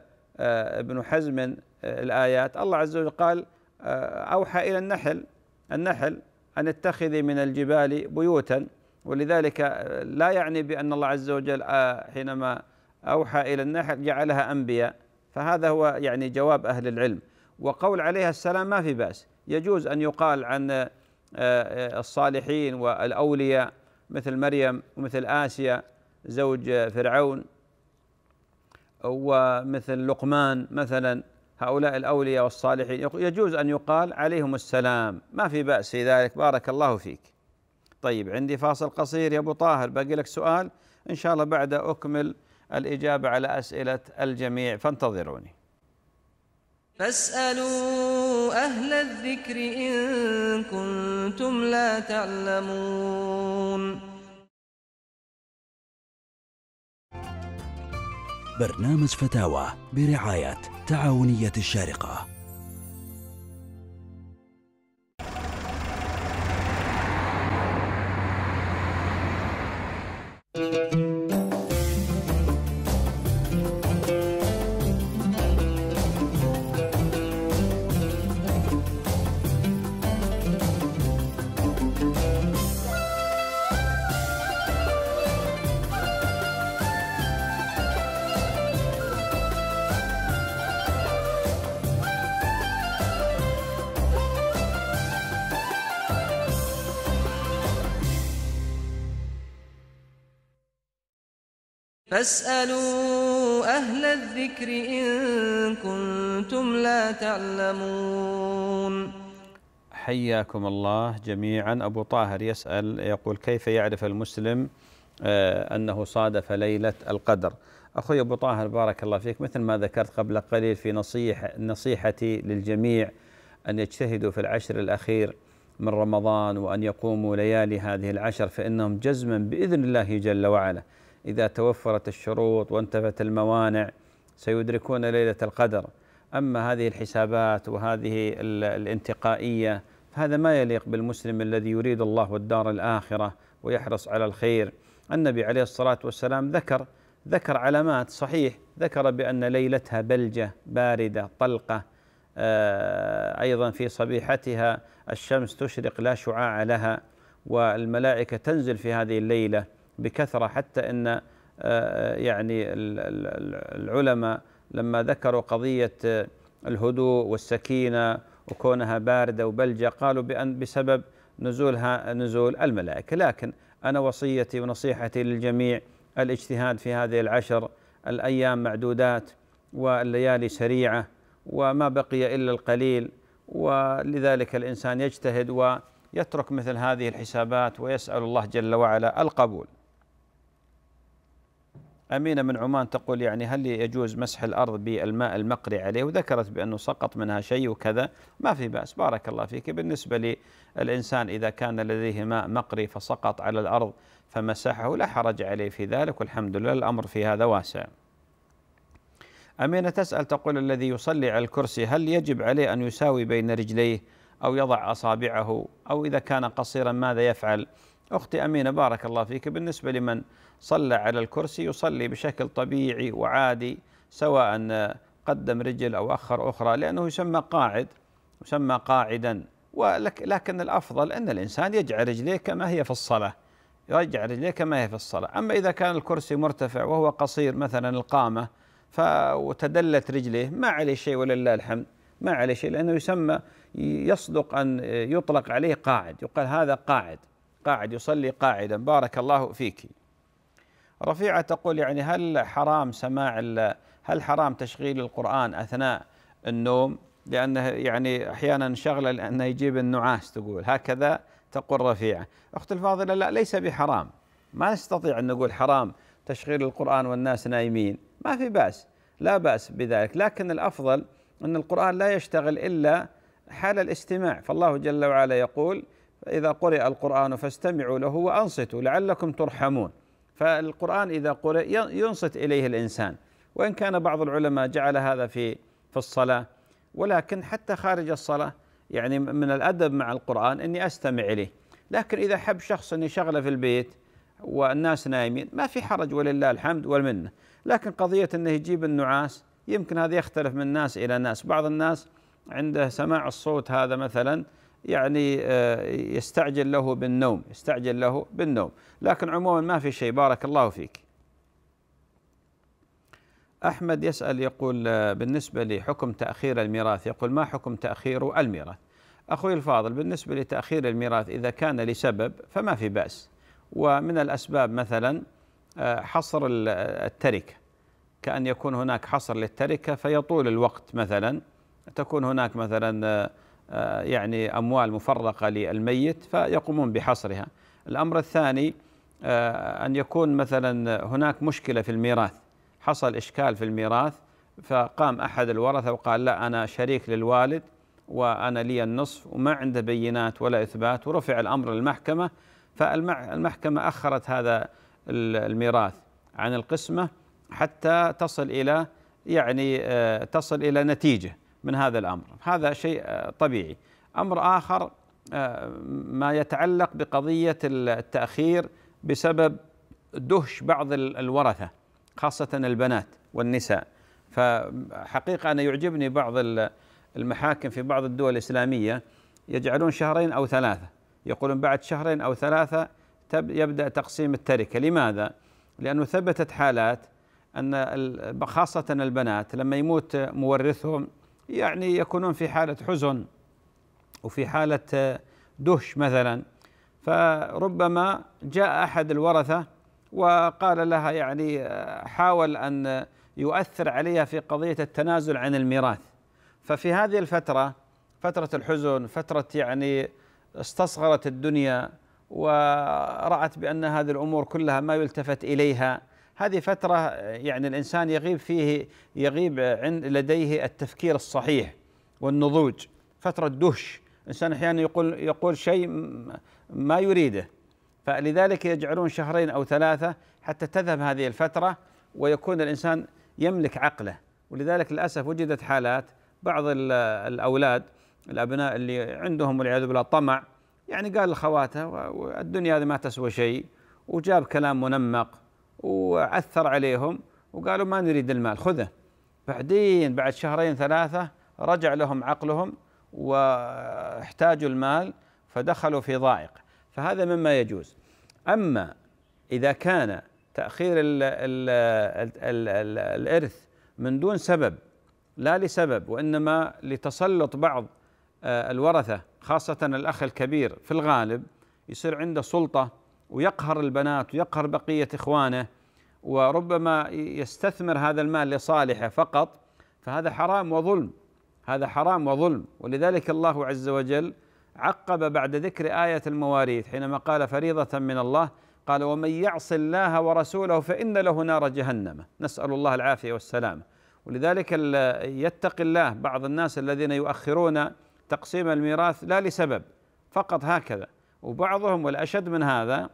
ابن حزم الآيات الله عز وجل قال أوحى إلى النحل النحل أن اتخذي من الجبال بيوتا ولذلك لا يعني بأن الله عز وجل حينما أوحى إلى النحل جعلها أنبياء فهذا هو يعني جواب أهل العلم وقول عليها السلام ما في بأس يجوز أن يقال عن آه، آه، الصالحين والأولياء مثل مريم ومثل آسيا زوج فرعون ومثل لقمان مثلا هؤلاء الأولياء والصالحين يجوز أن يقال عليهم السلام ما في بأس في ذلك بارك الله فيك طيب عندي فاصل قصير يا أبو طاهر باقي لك سؤال إن شاء الله بعد أكمل الإجابة على أسئلة الجميع فانتظروني فاسألوا أهل الذكر إن كنتم لا تعلمون برنامج فتاوى برعاية تعاونية الشارقة فاسألوا أهل الذكر إن كنتم لا تعلمون حياكم الله جميعا أبو طاهر يسأل يقول كيف يعرف المسلم آه، أنه صادف ليلة القدر أخوي أبو طاهر بارك الله فيك مثل ما ذكرت قبل قليل في نصيحة نصيحتي للجميع أن يجتهدوا في العشر الأخير من رمضان وأن يقوموا ليالي هذه العشر فإنهم جزما بإذن الله جل وعلا إذا توفرت الشروط وانتفت الموانع سيدركون ليلة القدر أما هذه الحسابات وهذه الانتقائية فهذا ما يليق بالمسلم الذي يريد الله والدار الآخرة ويحرص على الخير النبي عليه الصلاة والسلام ذكر ذكر علامات صحيح ذكر بأن ليلتها بلجة باردة طلقة آه، أيضا في صبيحتها الشمس تشرق لا شعاع لها والملائكة تنزل في هذه الليلة بكثرة حتى أن آه، آه، يعني العلماء لما ذكروا قضية آه، الهدوء والسكينة وكونها باردة وبلجة قالوا بأن بسبب نزولها نزول الملائكة لكن أنا وصيتي ونصيحتي للجميع الاجتهاد في هذه العشر الأيام معدودات والليالي سريعة وما بقي إلا القليل ولذلك الإنسان يجتهد ويترك مثل هذه الحسابات ويسأل الله جل وعلا القبول أمينة من عمان تقول يعني هل يجوز مسح الأرض بالماء المقري عليه وذكرت بأنه سقط منها شيء وكذا ما في بأس بارك الله فيك بالنسبة للإنسان إذا كان لديه ماء مقري فسقط على الأرض فمسحه لا حرج عليه في ذلك والحمد لله الأمر في هذا واسع أمينة تسأل تقول الذي يصلي على الكرسي هل يجب عليه أن يساوي بين رجليه أو يضع أصابعه أو إذا كان قصيرا ماذا يفعل؟ أختي أمينة بارك الله فيك بالنسبة لمن صلى على الكرسي يصلي بشكل طبيعي وعادي سواء قدم رجل أو أخر أخرى لأنه يسمى قاعد يسمى قاعدا ولك لكن الأفضل أن الإنسان يجعل رجليه كما هي في الصلاة يرجع رجليه كما هي في الصلاة أما إذا كان الكرسي مرتفع وهو قصير مثلا القامة فتدلت رجليه ما عليه شيء ولله الحمد ما عليه شيء لأنه يسمى يصدق أن يطلق عليه قاعد يقال هذا قاعد قاعد يصلي قاعدا بارك الله فيك رفيعة تقول يعني هل حرام سماع هل حرام تشغيل القرآن أثناء النوم لأنه يعني أحيانا شغلة لأنه يجيب النعاس تقول هكذا تقول رفيعة أخت الفاضلة لا ليس بحرام ما نستطيع أن نقول حرام تشغيل القرآن والناس نايمين ما في بأس لا بأس بذلك لكن الأفضل أن القرآن لا يشتغل إلا حال الاستماع فالله جل وعلا يقول إذا قرئ القرآن فاستمعوا له وأنصتوا لعلكم ترحمون فالقرآن إذا قرئ ينصت إليه الإنسان وإن كان بعض العلماء جعل هذا في في الصلاة ولكن حتى خارج الصلاة يعني من الأدب مع القرآن أني أستمع إليه لكن إذا حب شخص أني شغله في البيت والناس نايمين ما في حرج ولله الحمد والمنة لكن قضية أنه يجيب النعاس يمكن هذا يختلف من ناس إلى ناس بعض الناس عنده سماع الصوت هذا مثلا يعني آه، يستعجل له بالنوم يستعجل له بالنوم لكن عموما ما في شيء بارك الله فيك أحمد يسأل يقول آه، بالنسبة لحكم تأخير الميراث يقول ما حكم تأخير الميراث أخوي الفاضل بالنسبة لتأخير الميراث إذا كان لسبب فما في بأس ومن الأسباب مثلا آه، حصر التركة كأن يكون هناك حصر للتركة فيطول الوقت مثلا تكون هناك مثلا آه، يعني أموال مفرقة للميت فيقومون بحصرها الأمر الثاني آه، أن يكون مثلا هناك مشكلة في الميراث حصل إشكال في الميراث فقام أحد الورثة وقال لا أنا شريك للوالد وأنا لي النصف وما عنده بينات ولا إثبات ورفع الأمر للمحكمة فالمحكمة أخرت هذا الميراث عن القسمة حتى تصل إلى يعني آه، تصل إلى نتيجة من هذا الامر، هذا شيء آه، طبيعي. امر اخر آه، ما يتعلق بقضيه التاخير بسبب دهش بعض الورثه خاصه البنات والنساء. فحقيقه انا يعجبني بعض المحاكم في بعض الدول الاسلاميه يجعلون شهرين او ثلاثه، يقولون بعد شهرين او ثلاثه يبدا تقسيم التركه، لماذا؟ لانه ثبتت حالات ان خاصه البنات لما يموت مورثهم يعني يكونون في حالة حزن وفي حالة دهش مثلا فربما جاء أحد الورثة وقال لها يعني حاول أن يؤثر عليها في قضية التنازل عن الميراث ففي هذه الفترة فترة الحزن فترة يعني استصغرت الدنيا ورأت بأن هذه الأمور كلها ما يلتفت إليها هذه فترة يعني الإنسان يغيب فيه يغيب عند لديه التفكير الصحيح والنضوج فترة دهش الإنسان أحيانا يقول يقول شيء ما يريده فلذلك يجعلون شهرين أو ثلاثة حتى تذهب هذه الفترة ويكون الإنسان يملك عقله ولذلك للأسف وجدت حالات بعض الأولاد الأبناء اللي عندهم والعياذ بالله طمع يعني قال لخواته الدنيا هذه ما تسوى شيء وجاب كلام منمق وعثر عليهم وقالوا ما نريد المال خذه بعدين بعد شهرين ثلاثة رجع لهم عقلهم واحتاجوا المال فدخلوا في ضائق فهذا مما يجوز أما إذا كان تأخير الـ الـ الـ الـ الـ الإرث من دون سبب لا لسبب وإنما لتسلط بعض آه، الورثة خاصة الأخ الكبير في الغالب يصير عنده سلطة ويقهر البنات ويقهر بقية إخوانه وربما يستثمر هذا المال لصالحه فقط فهذا حرام وظلم هذا حرام وظلم ولذلك الله عز وجل عقب بعد ذكر آية المواريث حينما قال فريضة من الله قال ومن يعص الله ورسوله فإن له نار جهنم نسأل الله العافية والسلامة ولذلك يتقي الله بعض الناس الذين يؤخرون تقسيم الميراث لا لسبب فقط هكذا وبعضهم والأشد من هذا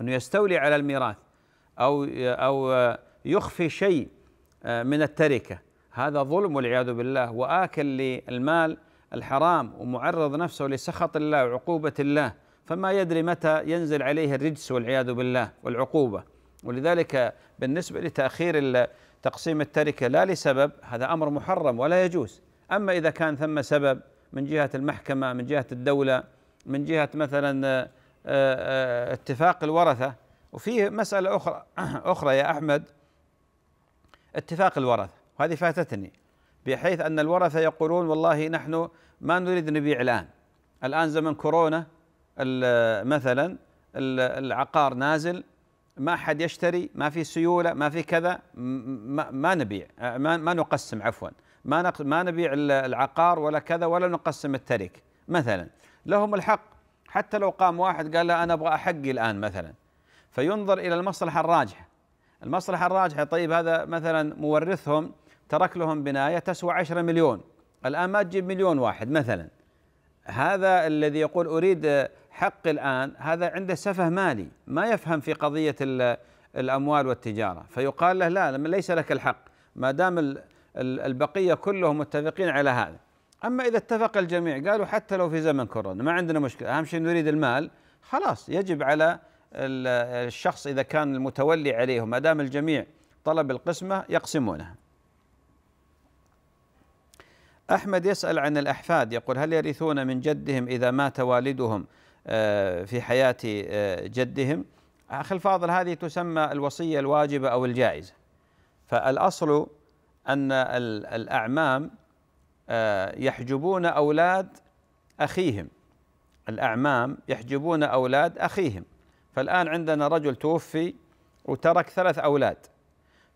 أنه يستولي على الميراث أو أو يخفي شيء آه، من التركة هذا ظلم والعياذ بالله وآكل للمال الحرام ومعرض نفسه لسخط الله وعقوبة الله فما يدري متى ينزل عليه الرجس والعياذ بالله والعقوبة ولذلك بالنسبة لتأخير تقسيم التركة لا لسبب هذا أمر محرم ولا يجوز أما إذا كان ثم سبب من جهة المحكمة من جهة الدولة من جهة مثلا آه، آه، آه، اتفاق الورثة وفيه مسألة أخرى أخرى يا أحمد اتفاق الورثة وهذه فاتتني بحيث أن الورثة يقولون والله نحن ما نريد نبيع الآن الآن زمن كورونا مثلا العقار نازل ما حد يشتري ما في سيولة ما في كذا ما, ما نبيع ما, ما نقسم عفوا ما ما نبيع العقار ولا كذا ولا نقسم الترك مثلا لهم الحق حتى لو قام واحد قال لا أنا أبغى أحقي الآن مثلا فينظر إلى المصلحة الراجحة المصلحة الراجحة طيب هذا مثلا مورثهم ترك لهم بناية تسوى عشرة مليون الآن ما تجيب مليون واحد مثلا هذا الذي يقول أريد حق الآن هذا عنده سفه مالي ما يفهم في قضية الأموال والتجارة فيقال له لا ليس لك الحق ما دام البقية كلهم متفقين على هذا أما إذا اتفق الجميع قالوا حتى لو في زمن كورونا ما عندنا مشكلة أهم شيء نريد المال خلاص يجب على الشخص إذا كان المتولي عليه ما دام الجميع طلب القسمة يقسمونها أحمد يسأل عن الأحفاد يقول هل يرثون من جدهم إذا مات والدهم آه، في حياة آه، جدهم أخي الفاضل هذه تسمى الوصية الواجبة أو الجائزة فالأصل أن الأعمام آه، يحجبون أولاد أخيهم الأعمام يحجبون أولاد أخيهم فالآن عندنا رجل توفي وترك ثلاث أولاد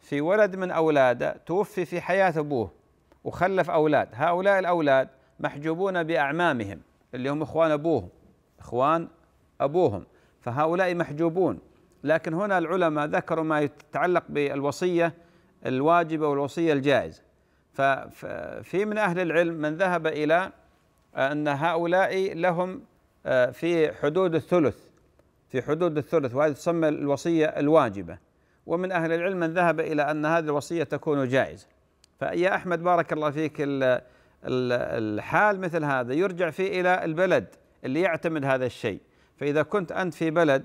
في ولد من أولاده توفي في حياة أبوه وخلف أولاد هؤلاء الأولاد محجوبون بأعمامهم اللي هم إخوان أبوهم إخوان أبوهم فهؤلاء محجوبون لكن هنا العلماء ذكروا ما يتعلق بالوصية الواجبة والوصية الجائزة ففي من أهل العلم من ذهب إلى أن هؤلاء لهم آه، في حدود الثلث في حدود الثلث وهذه تسمى الوصية الواجبة ومن أهل العلم من ذهب إلى أن هذه الوصية تكون جائزة فيا أحمد بارك الله فيك الحال مثل هذا يرجع فيه إلى البلد اللي يعتمد هذا الشيء فإذا كنت أنت في بلد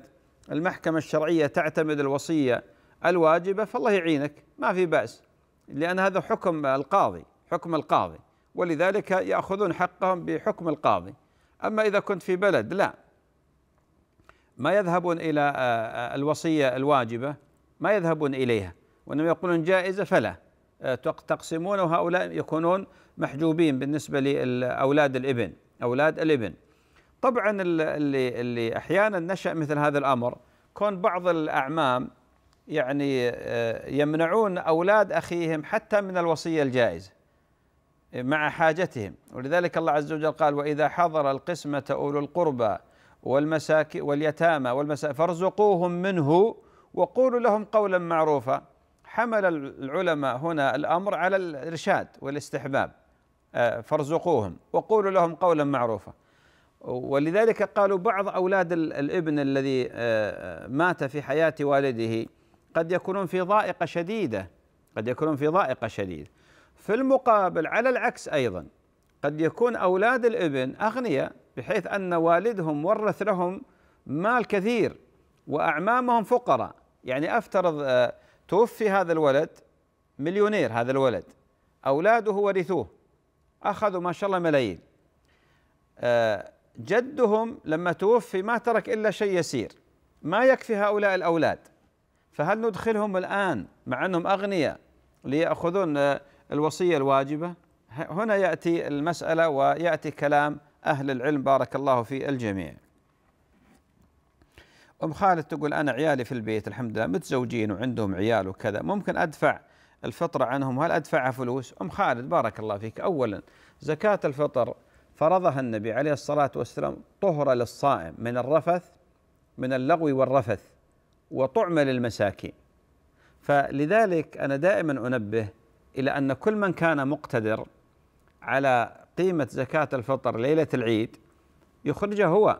المحكمة الشرعية تعتمد الوصية الواجبة فالله يعينك ما في بأس لأن هذا حكم القاضي حكم القاضي ولذلك يأخذون حقهم بحكم القاضي أما إذا كنت في بلد لا ما يذهبون إلى آه، آه، الوصية الواجبة ما يذهبون إليها وإنما يقولون جائزة فلا آه، تقسمون وهؤلاء يكونون محجوبين بالنسبة لأولاد الابن أولاد الابن طبعا اللي, اللي أحيانا نشأ مثل هذا الأمر كون بعض الأعمام يعني آه، يمنعون أولاد أخيهم حتى من الوصية الجائزة مع حاجتهم ولذلك الله عز وجل قال وإذا حضر القسمة أولو القربى والمساكين واليتامى والمساكين فارزقوهم منه وقولوا لهم قولا معروفا حمل العلماء هنا الأمر على الإرشاد والاستحباب آه، فارزقوهم وقولوا لهم قولا معروفا ولذلك قالوا بعض أولاد الابن الذي آه، مات في حياة والده قد يكونون في ضائقة شديدة قد يكونون في ضائقة شديدة في المقابل على العكس أيضا قد يكون أولاد الابن أغنياء بحيث أن والدهم ورث لهم مال كثير وأعمامهم فقراء يعني أفترض آه، توفي هذا الولد مليونير هذا الولد أولاده ورثوه أخذوا ما شاء الله ملايين آه، جدهم لما توفي ما ترك إلا شيء يسير ما يكفي هؤلاء الأولاد فهل ندخلهم الآن مع أنهم أغنياء ليأخذون آه، الوصية الواجبة هنا يأتي المسألة ويأتي كلام أهل العلم بارك الله في الجميع أم خالد تقول أنا عيالي في البيت الحمد لله متزوجين وعندهم عيال وكذا ممكن أدفع الفطرة عنهم هل أدفعها فلوس أم خالد بارك الله فيك أولا زكاة الفطر فرضها النبي عليه الصلاة والسلام طهرة للصائم من الرفث من اللغو والرفث وطعم للمساكين فلذلك انا دائما انبه الى ان كل من كان مقتدر على قيمه زكاه الفطر ليله العيد يخرجها هو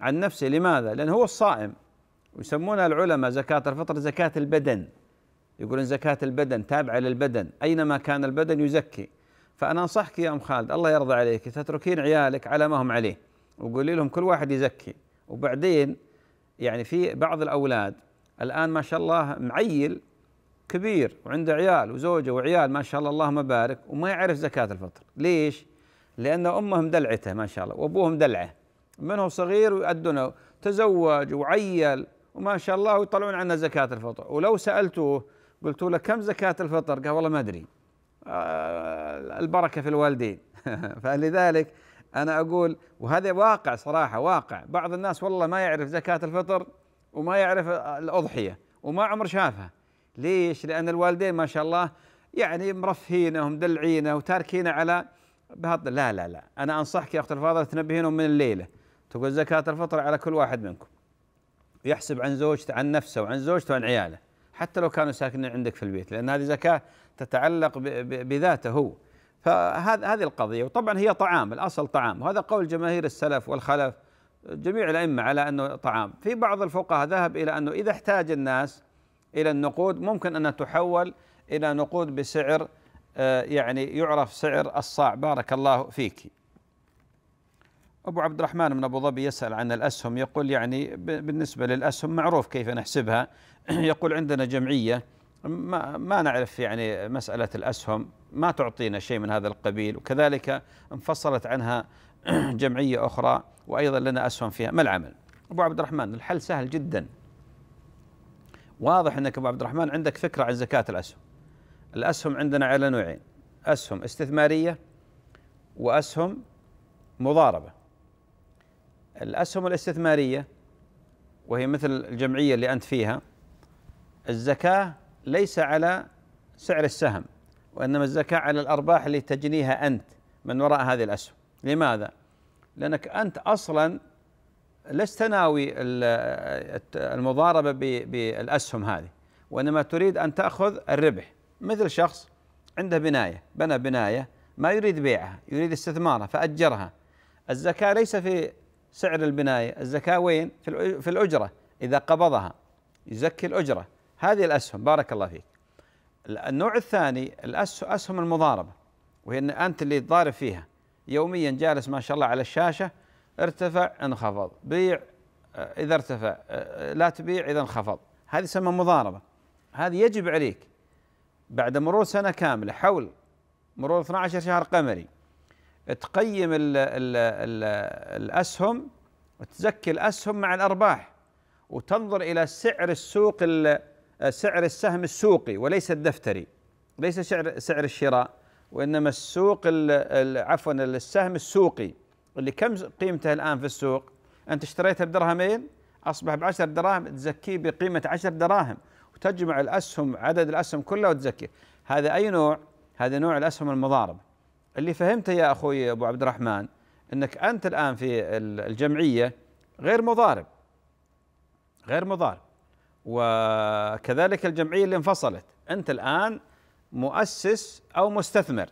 عن نفسه لماذا؟ لأن هو الصائم ويسمونها العلماء زكاة الفطر زكاة البدن يقولون زكاة البدن تابعة للبدن أينما كان البدن يزكي فأنا أنصحك يا أم خالد الله يرضى عليك تتركين عيالك على ما هم عليه وقولي لهم كل واحد يزكي وبعدين يعني في بعض الأولاد الآن ما شاء الله معيل كبير وعنده عيال وزوجة وعيال ما شاء الله اللهم بارك وما يعرف زكاة الفطر ليش؟ لأن أمهم دلعته ما شاء الله وأبوهم دلعه منه صغير ويؤدونه تزوج وعيل وما شاء الله ويطلعون عنه زكاة الفطر ولو سألتوه قلت له كم زكاة الفطر؟ قال والله ما أدري آه، البركة في الوالدين فلذلك أنا أقول وهذا واقع صراحة واقع بعض الناس والله ما يعرف زكاة الفطر وما يعرف الأضحية وما عمر شافها ليش؟ لأن الوالدين ما شاء الله يعني مرفهينه ومدلعينه وتاركينه على بهض لا لا لا أنا أنصحك يا أخت الفاضلة تنبهينهم من الليلة تقول زكاة الفطر على كل واحد منكم يحسب عن زوجته عن نفسه وعن زوجته وعن عياله حتى لو كانوا ساكنين عندك في البيت لأن هذه زكاة تتعلق بذاته هو فهذه القضية وطبعا هي طعام الأصل طعام وهذا قول جماهير السلف والخلف جميع الأئمة على أنه طعام في بعض الفقهاء ذهب إلى أنه إذا احتاج الناس إلى النقود ممكن أنها تحول إلى نقود بسعر آه، يعني يعرف سعر الصاع بارك الله فيك أبو عبد الرحمن من أبو ظبي يسأل عن الأسهم يقول يعني بالنسبة للأسهم معروف كيف نحسبها يقول عندنا جمعية ما, ما نعرف يعني مسألة الأسهم ما تعطينا شيء من هذا القبيل وكذلك انفصلت عنها جمعية أخرى وأيضا لنا أسهم فيها ما العمل أبو عبد الرحمن الحل سهل جدا واضح أنك أبو عبد الرحمن عندك فكرة عن زكاة الأسهم الأسهم عندنا على نوعين أسهم استثمارية وأسهم مضاربة الأسهم الاستثمارية وهي مثل الجمعية اللي أنت فيها الزكاة ليس على سعر السهم وإنما الزكاة على الأرباح اللي تجنيها أنت من وراء هذه الأسهم لماذا؟ لأنك أنت أصلا لست ناوي المضاربة بالأسهم هذه وإنما تريد أن تأخذ الربح مثل شخص عنده بناية بنى بناية ما يريد بيعها يريد استثمارها فأجرها الزكاة ليس في سعر البناية الزكاة وين في الأجرة إذا قبضها يزكي الأجرة هذه الأسهم بارك الله فيك النوع الثاني الأسهم المضاربة وهي أن أنت اللي تضارب فيها يوميا جالس ما شاء الله على الشاشه ارتفع انخفض بيع آه، اذا ارتفع آه، لا تبيع اذا انخفض هذه تسمى مضاربه هذه يجب عليك بعد مرور سنه كامله حول مرور 12 شهر قمري تقيم الـ الـ الـ الاسهم وتزكي الاسهم مع الارباح وتنظر الى سعر السوق آه، سعر السهم السوقي وليس الدفتري ليس سعر سعر الشراء وانما السوق عفوا السهم السوقي اللي كم قيمته الان في السوق انت اشتريته بدرهمين إيه؟ اصبح ب 10 دراهم تزكيه بقيمه 10 دراهم وتجمع الاسهم عدد الاسهم كلها وتزكيه هذا اي نوع؟ هذا نوع الاسهم المضاربه اللي فهمته يا اخوي ابو عبد الرحمن انك انت الان في الجمعيه غير مضارب غير مضارب وكذلك الجمعيه اللي انفصلت انت الان مؤسس او مستثمر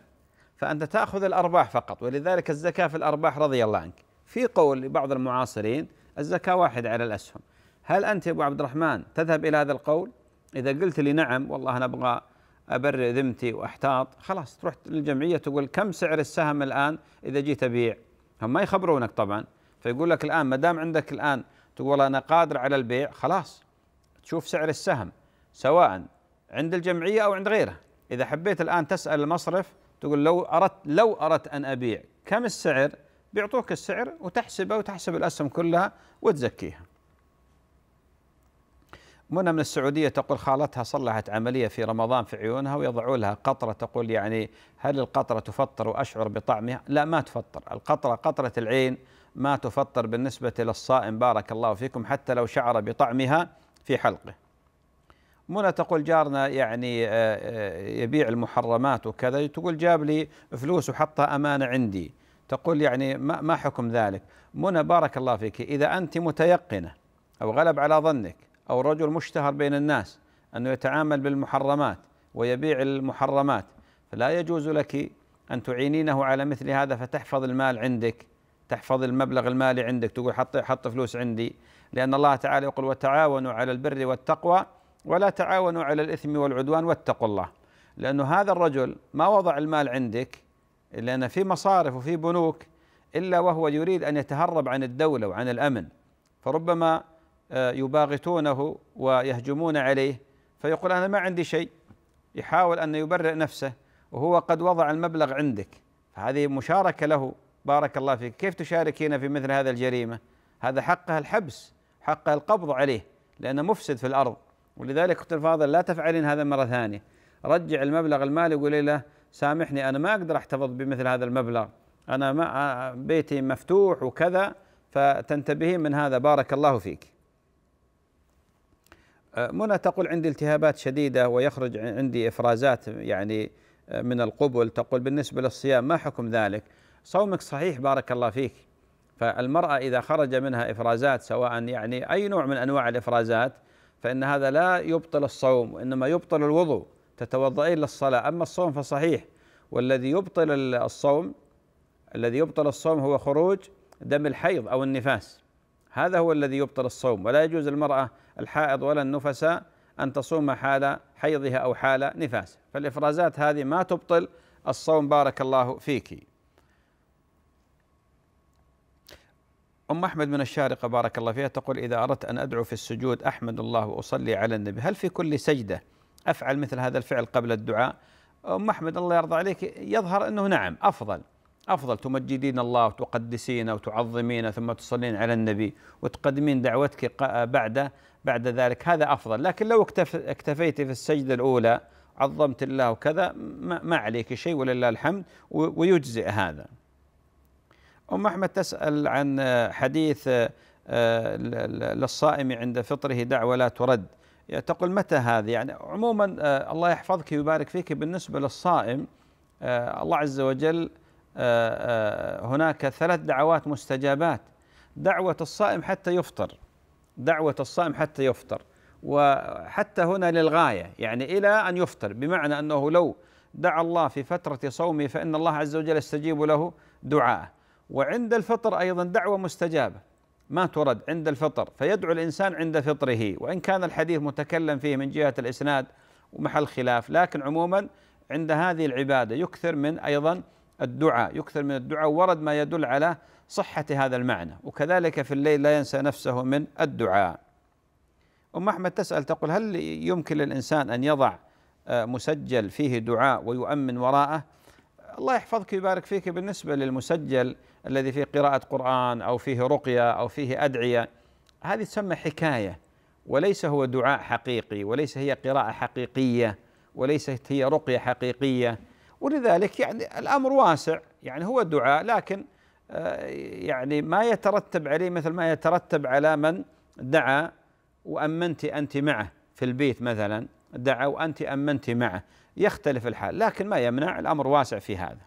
فانت تاخذ الارباح فقط ولذلك الزكاه في الارباح رضي الله عنك في قول لبعض المعاصرين الزكاه واحده على الاسهم هل انت يا ابو عبد الرحمن تذهب الى هذا القول اذا قلت لي نعم والله انا ابغى ابرئ ذمتي واحتاط خلاص تروح للجمعيه تقول كم سعر السهم الان اذا جيت ابيع هم ما يخبرونك طبعا فيقول لك الان ما دام عندك الان تقول انا قادر على البيع خلاص تشوف سعر السهم سواء عند الجمعيه او عند غيرها إذا حبيت الآن تسأل المصرف تقول لو أردت لو أردت أن أبيع كم السعر بيعطوك السعر وتحسبه وتحسب الأسهم كلها وتزكيها منى من السعودية تقول خالتها صلحت عملية في رمضان في عيونها ويضعوا لها قطرة تقول يعني هل القطرة تفطر وأشعر بطعمها لا ما تفطر القطرة قطرة العين ما تفطر بالنسبة للصائم بارك الله فيكم حتى لو شعر بطعمها في حلقه منى تقول جارنا يعني آه، آه، يبيع المحرمات وكذا تقول جاب لي فلوس وحطها أمانة عندي تقول يعني ما حكم ذلك منى بارك الله فيك إذا أنت متيقنة أو غلب على ظنك أو رجل مشتهر بين الناس أنه يتعامل بالمحرمات ويبيع المحرمات فلا يجوز لك أن تعينينه على مثل هذا فتحفظ المال عندك تحفظ المبلغ المالي عندك تقول حط حط فلوس عندي لأن الله تعالى يقول وتعاونوا على البر والتقوى ولا تعاونوا على الإثم والعدوان واتقوا الله لأنه هذا الرجل ما وضع المال عندك إلا أنه في مصارف وفي بنوك إلا وهو يريد أن يتهرب عن الدولة وعن الأمن فربما آه، يباغتونه ويهجمون عليه فيقول أنا ما عندي شيء يحاول أن يبرئ نفسه وهو قد وضع المبلغ عندك فهذه مشاركة له بارك الله فيك كيف تشاركين في مثل هذا الجريمة هذا حقها الحبس حقها القبض عليه لأنه مفسد في الأرض ولذلك اختي الفاضل لا تفعلين هذا مرة ثانية رجع المبلغ المالي وقولي له سامحني أنا ما أقدر أحتفظ بمثل هذا المبلغ أنا ما آه، بيتي مفتوح وكذا فتنتبهين من هذا بارك الله فيك آه، منى تقول عندي التهابات شديدة ويخرج عندي إفرازات يعني آه، من القبل تقول بالنسبة للصيام ما حكم ذلك صومك صحيح بارك الله فيك فالمرأة إذا خرج منها إفرازات سواء يعني أي نوع من أنواع الإفرازات فإن هذا لا يبطل الصوم وإنما يبطل الوضوء تتوضئين للصلاة أما الصوم فصحيح والذي يبطل الصوم الذي يبطل الصوم هو خروج دم الحيض أو النفاس هذا هو الذي يبطل الصوم ولا يجوز المرأة الحائض ولا النفساء أن تصوم حال حيضها أو حال نفاسها فالإفرازات هذه ما تبطل الصوم بارك الله فيك أم أحمد من الشارقة بارك الله فيها تقول إذا أردت أن أدعو في السجود أحمد الله وأصلي على النبي هل في كل سجدة أفعل مثل هذا الفعل قبل الدعاء أم أحمد الله يرضى عليك يظهر أنه نعم أفضل أفضل تمجدين الله وتقدسينه وتعظمينه ثم تصلين على النبي وتقدمين دعوتك بعد بعد ذلك هذا أفضل لكن لو اكتفيت في السجدة الأولى عظمت الله وكذا ما عليك شيء ولله الحمد ويجزئ هذا أم أحمد تسأل عن حديث آه، للصائم عند فطره دعوة لا ترد تقول متى هذه يعني عموما آه، الله يحفظك ويبارك فيك بالنسبة للصائم آه، الله عز وجل هناك ثلاث دعوات مستجابات دعوة الصائم حتى يفطر دعوة الصائم حتى يفطر وحتى هنا للغاية يعني إلى أن يفطر بمعنى أنه لو دعا الله في فترة صومه فإن الله عز وجل يستجيب له دعاءه وعند الفطر أيضا دعوة مستجابة ما ترد عند الفطر فيدعو الإنسان عند فطره وإن كان الحديث متكلم فيه من جهة الإسناد ومحل خلاف لكن عموما عند هذه العبادة يكثر من أيضا الدعاء يكثر من الدعاء ورد ما يدل على صحة هذا المعنى وكذلك في الليل لا ينسى نفسه من الدعاء أم أحمد تسأل تقول هل يمكن للإنسان أن يضع آه، مسجل فيه دعاء ويؤمن وراءه الله يحفظك ويبارك فيك بالنسبة للمسجل الذي فيه قراءة قرآن أو فيه رقية أو فيه أدعية هذه تسمى حكاية وليس هو دعاء حقيقي وليس هي قراءة حقيقية وليست هي رقية حقيقية ولذلك يعني الأمر واسع يعني هو الدعاء لكن آه، يعني ما يترتب عليه مثل ما يترتب على من دعا وأمنت أنت معه في البيت مثلا دعا وأنت أمنت معه يختلف الحال لكن ما يمنع الأمر واسع في هذا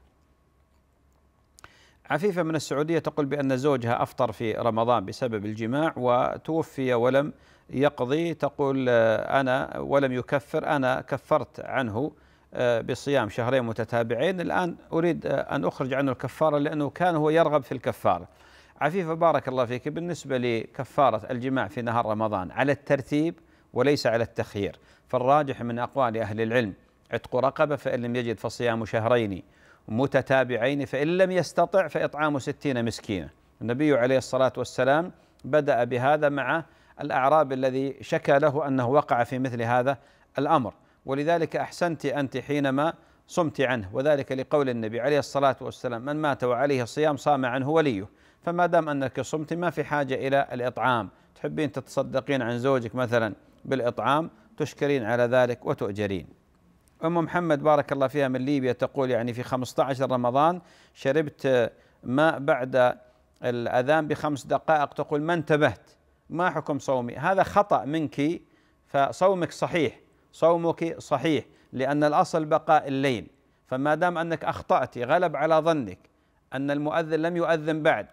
عفيفة من السعودية تقول بأن زوجها أفطر في رمضان بسبب الجماع وتوفي ولم يقضي تقول آه، أنا ولم يكفر أنا كفرت عنه آه، بصيام شهرين متتابعين الآن أريد آه، أن أخرج عنه الكفارة لأنه كان هو يرغب في الكفارة عفيفة بارك الله فيك بالنسبة لكفارة الجماع في نهار رمضان على الترتيب وليس على التخيير فالراجح من أقوال أهل العلم عتق رقبة فإن لم يجد فصيام شهرين متتابعين فإن لم يستطع فإطعام ستين مسكينا النبي عليه الصلاة والسلام بدأ بهذا مع الأعراب الذي شكى له أنه وقع في مثل هذا الأمر ولذلك أحسنت أنت حينما صمت عنه وذلك لقول النبي عليه الصلاة والسلام من مات وعليه الصيام صام عنه وليه فما دام أنك صمت ما في حاجة إلى الإطعام تحبين تتصدقين عن زوجك مثلا بالإطعام تشكرين على ذلك وتؤجرين أم محمد بارك الله فيها من ليبيا تقول يعني في 15 رمضان شربت ماء بعد الأذان بخمس دقائق تقول ما انتبهت ما حكم صومي هذا خطأ منك فصومك صحيح صومك صحيح لأن الأصل بقاء الليل فما دام أنك أخطأت غلب على ظنك أن المؤذن لم يؤذن بعد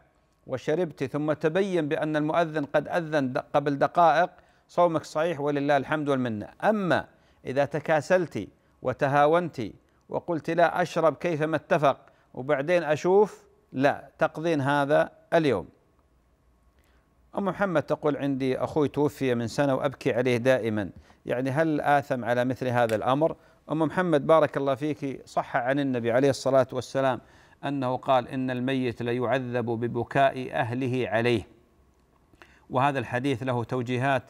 وشربت ثم تبين بأن المؤذن قد أذن قبل دقائق صومك صحيح ولله الحمد والمنة أما إذا تكاسلت وتهاونت وقلت لا أشرب كيفما اتفق وبعدين أشوف لا تقضين هذا اليوم أم محمد تقول عندي أخوي توفي من سنة وأبكي عليه دائما يعني هل آثم على مثل هذا الأمر أم محمد بارك الله فيك صح عن النبي عليه الصلاة والسلام أنه قال إن الميت ليعذب ببكاء أهله عليه وهذا الحديث له توجيهات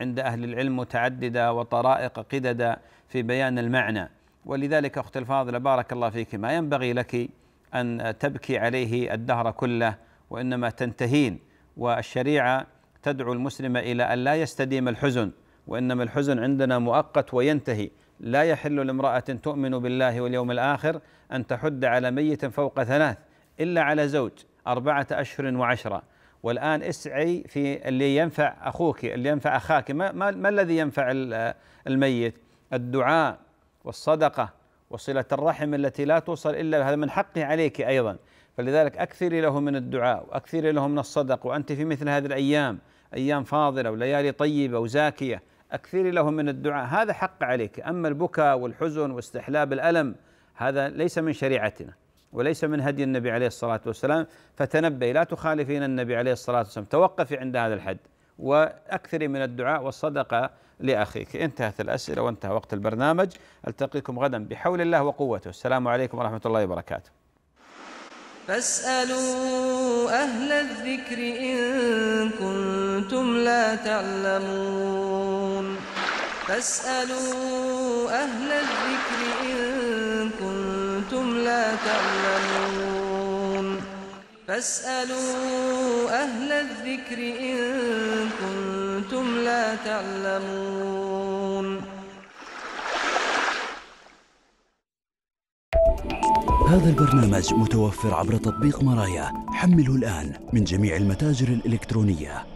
عند أهل العلم متعددة وطرائق قددة في بيان المعنى ولذلك أخت الفاضلة بارك الله فيك ما ينبغي لك أن تبكي عليه الدهر كله وإنما تنتهين والشريعة تدعو المسلم إلى أن لا يستديم الحزن وإنما الحزن عندنا مؤقت وينتهي لا يحل لامرأة تؤمن بالله واليوم الآخر أن تحد على ميت فوق ثلاث إلا على زوج أربعة أشهر وعشرة والآن اسعي في اللي ينفع أخوك اللي ينفع أخاك ما, ما, ما الذي ينفع الميت الدعاء والصدقة وصلة الرحم التي لا توصل إلا هذا من حقه عليك أيضا فلذلك أكثري له من الدعاء وأكثري له من الصدق وأنت في مثل هذه الأيام أيام فاضلة وليالي طيبة وزاكية أكثري له من الدعاء هذا حق عليك أما البكاء والحزن واستحلاب الألم هذا ليس من شريعتنا وليس من هدي النبي عليه الصلاة والسلام فتنبهي لا تخالفين النبي عليه الصلاة والسلام توقفي عند هذا الحد وأكثري من الدعاء والصدقة لأخيك انتهت الأسئلة وانتهى وقت البرنامج ألتقيكم غدا بحول الله وقوته السلام عليكم ورحمة الله وبركاته فاسألوا أهل الذكر إن كنتم لا تعلمون فاسألوا أهل الذكر لا تعلمون فاسألوا أهل الذكر إن كنتم لا تعلمون هذا البرنامج متوفر عبر تطبيق مرايا حمله الآن من جميع المتاجر الإلكترونية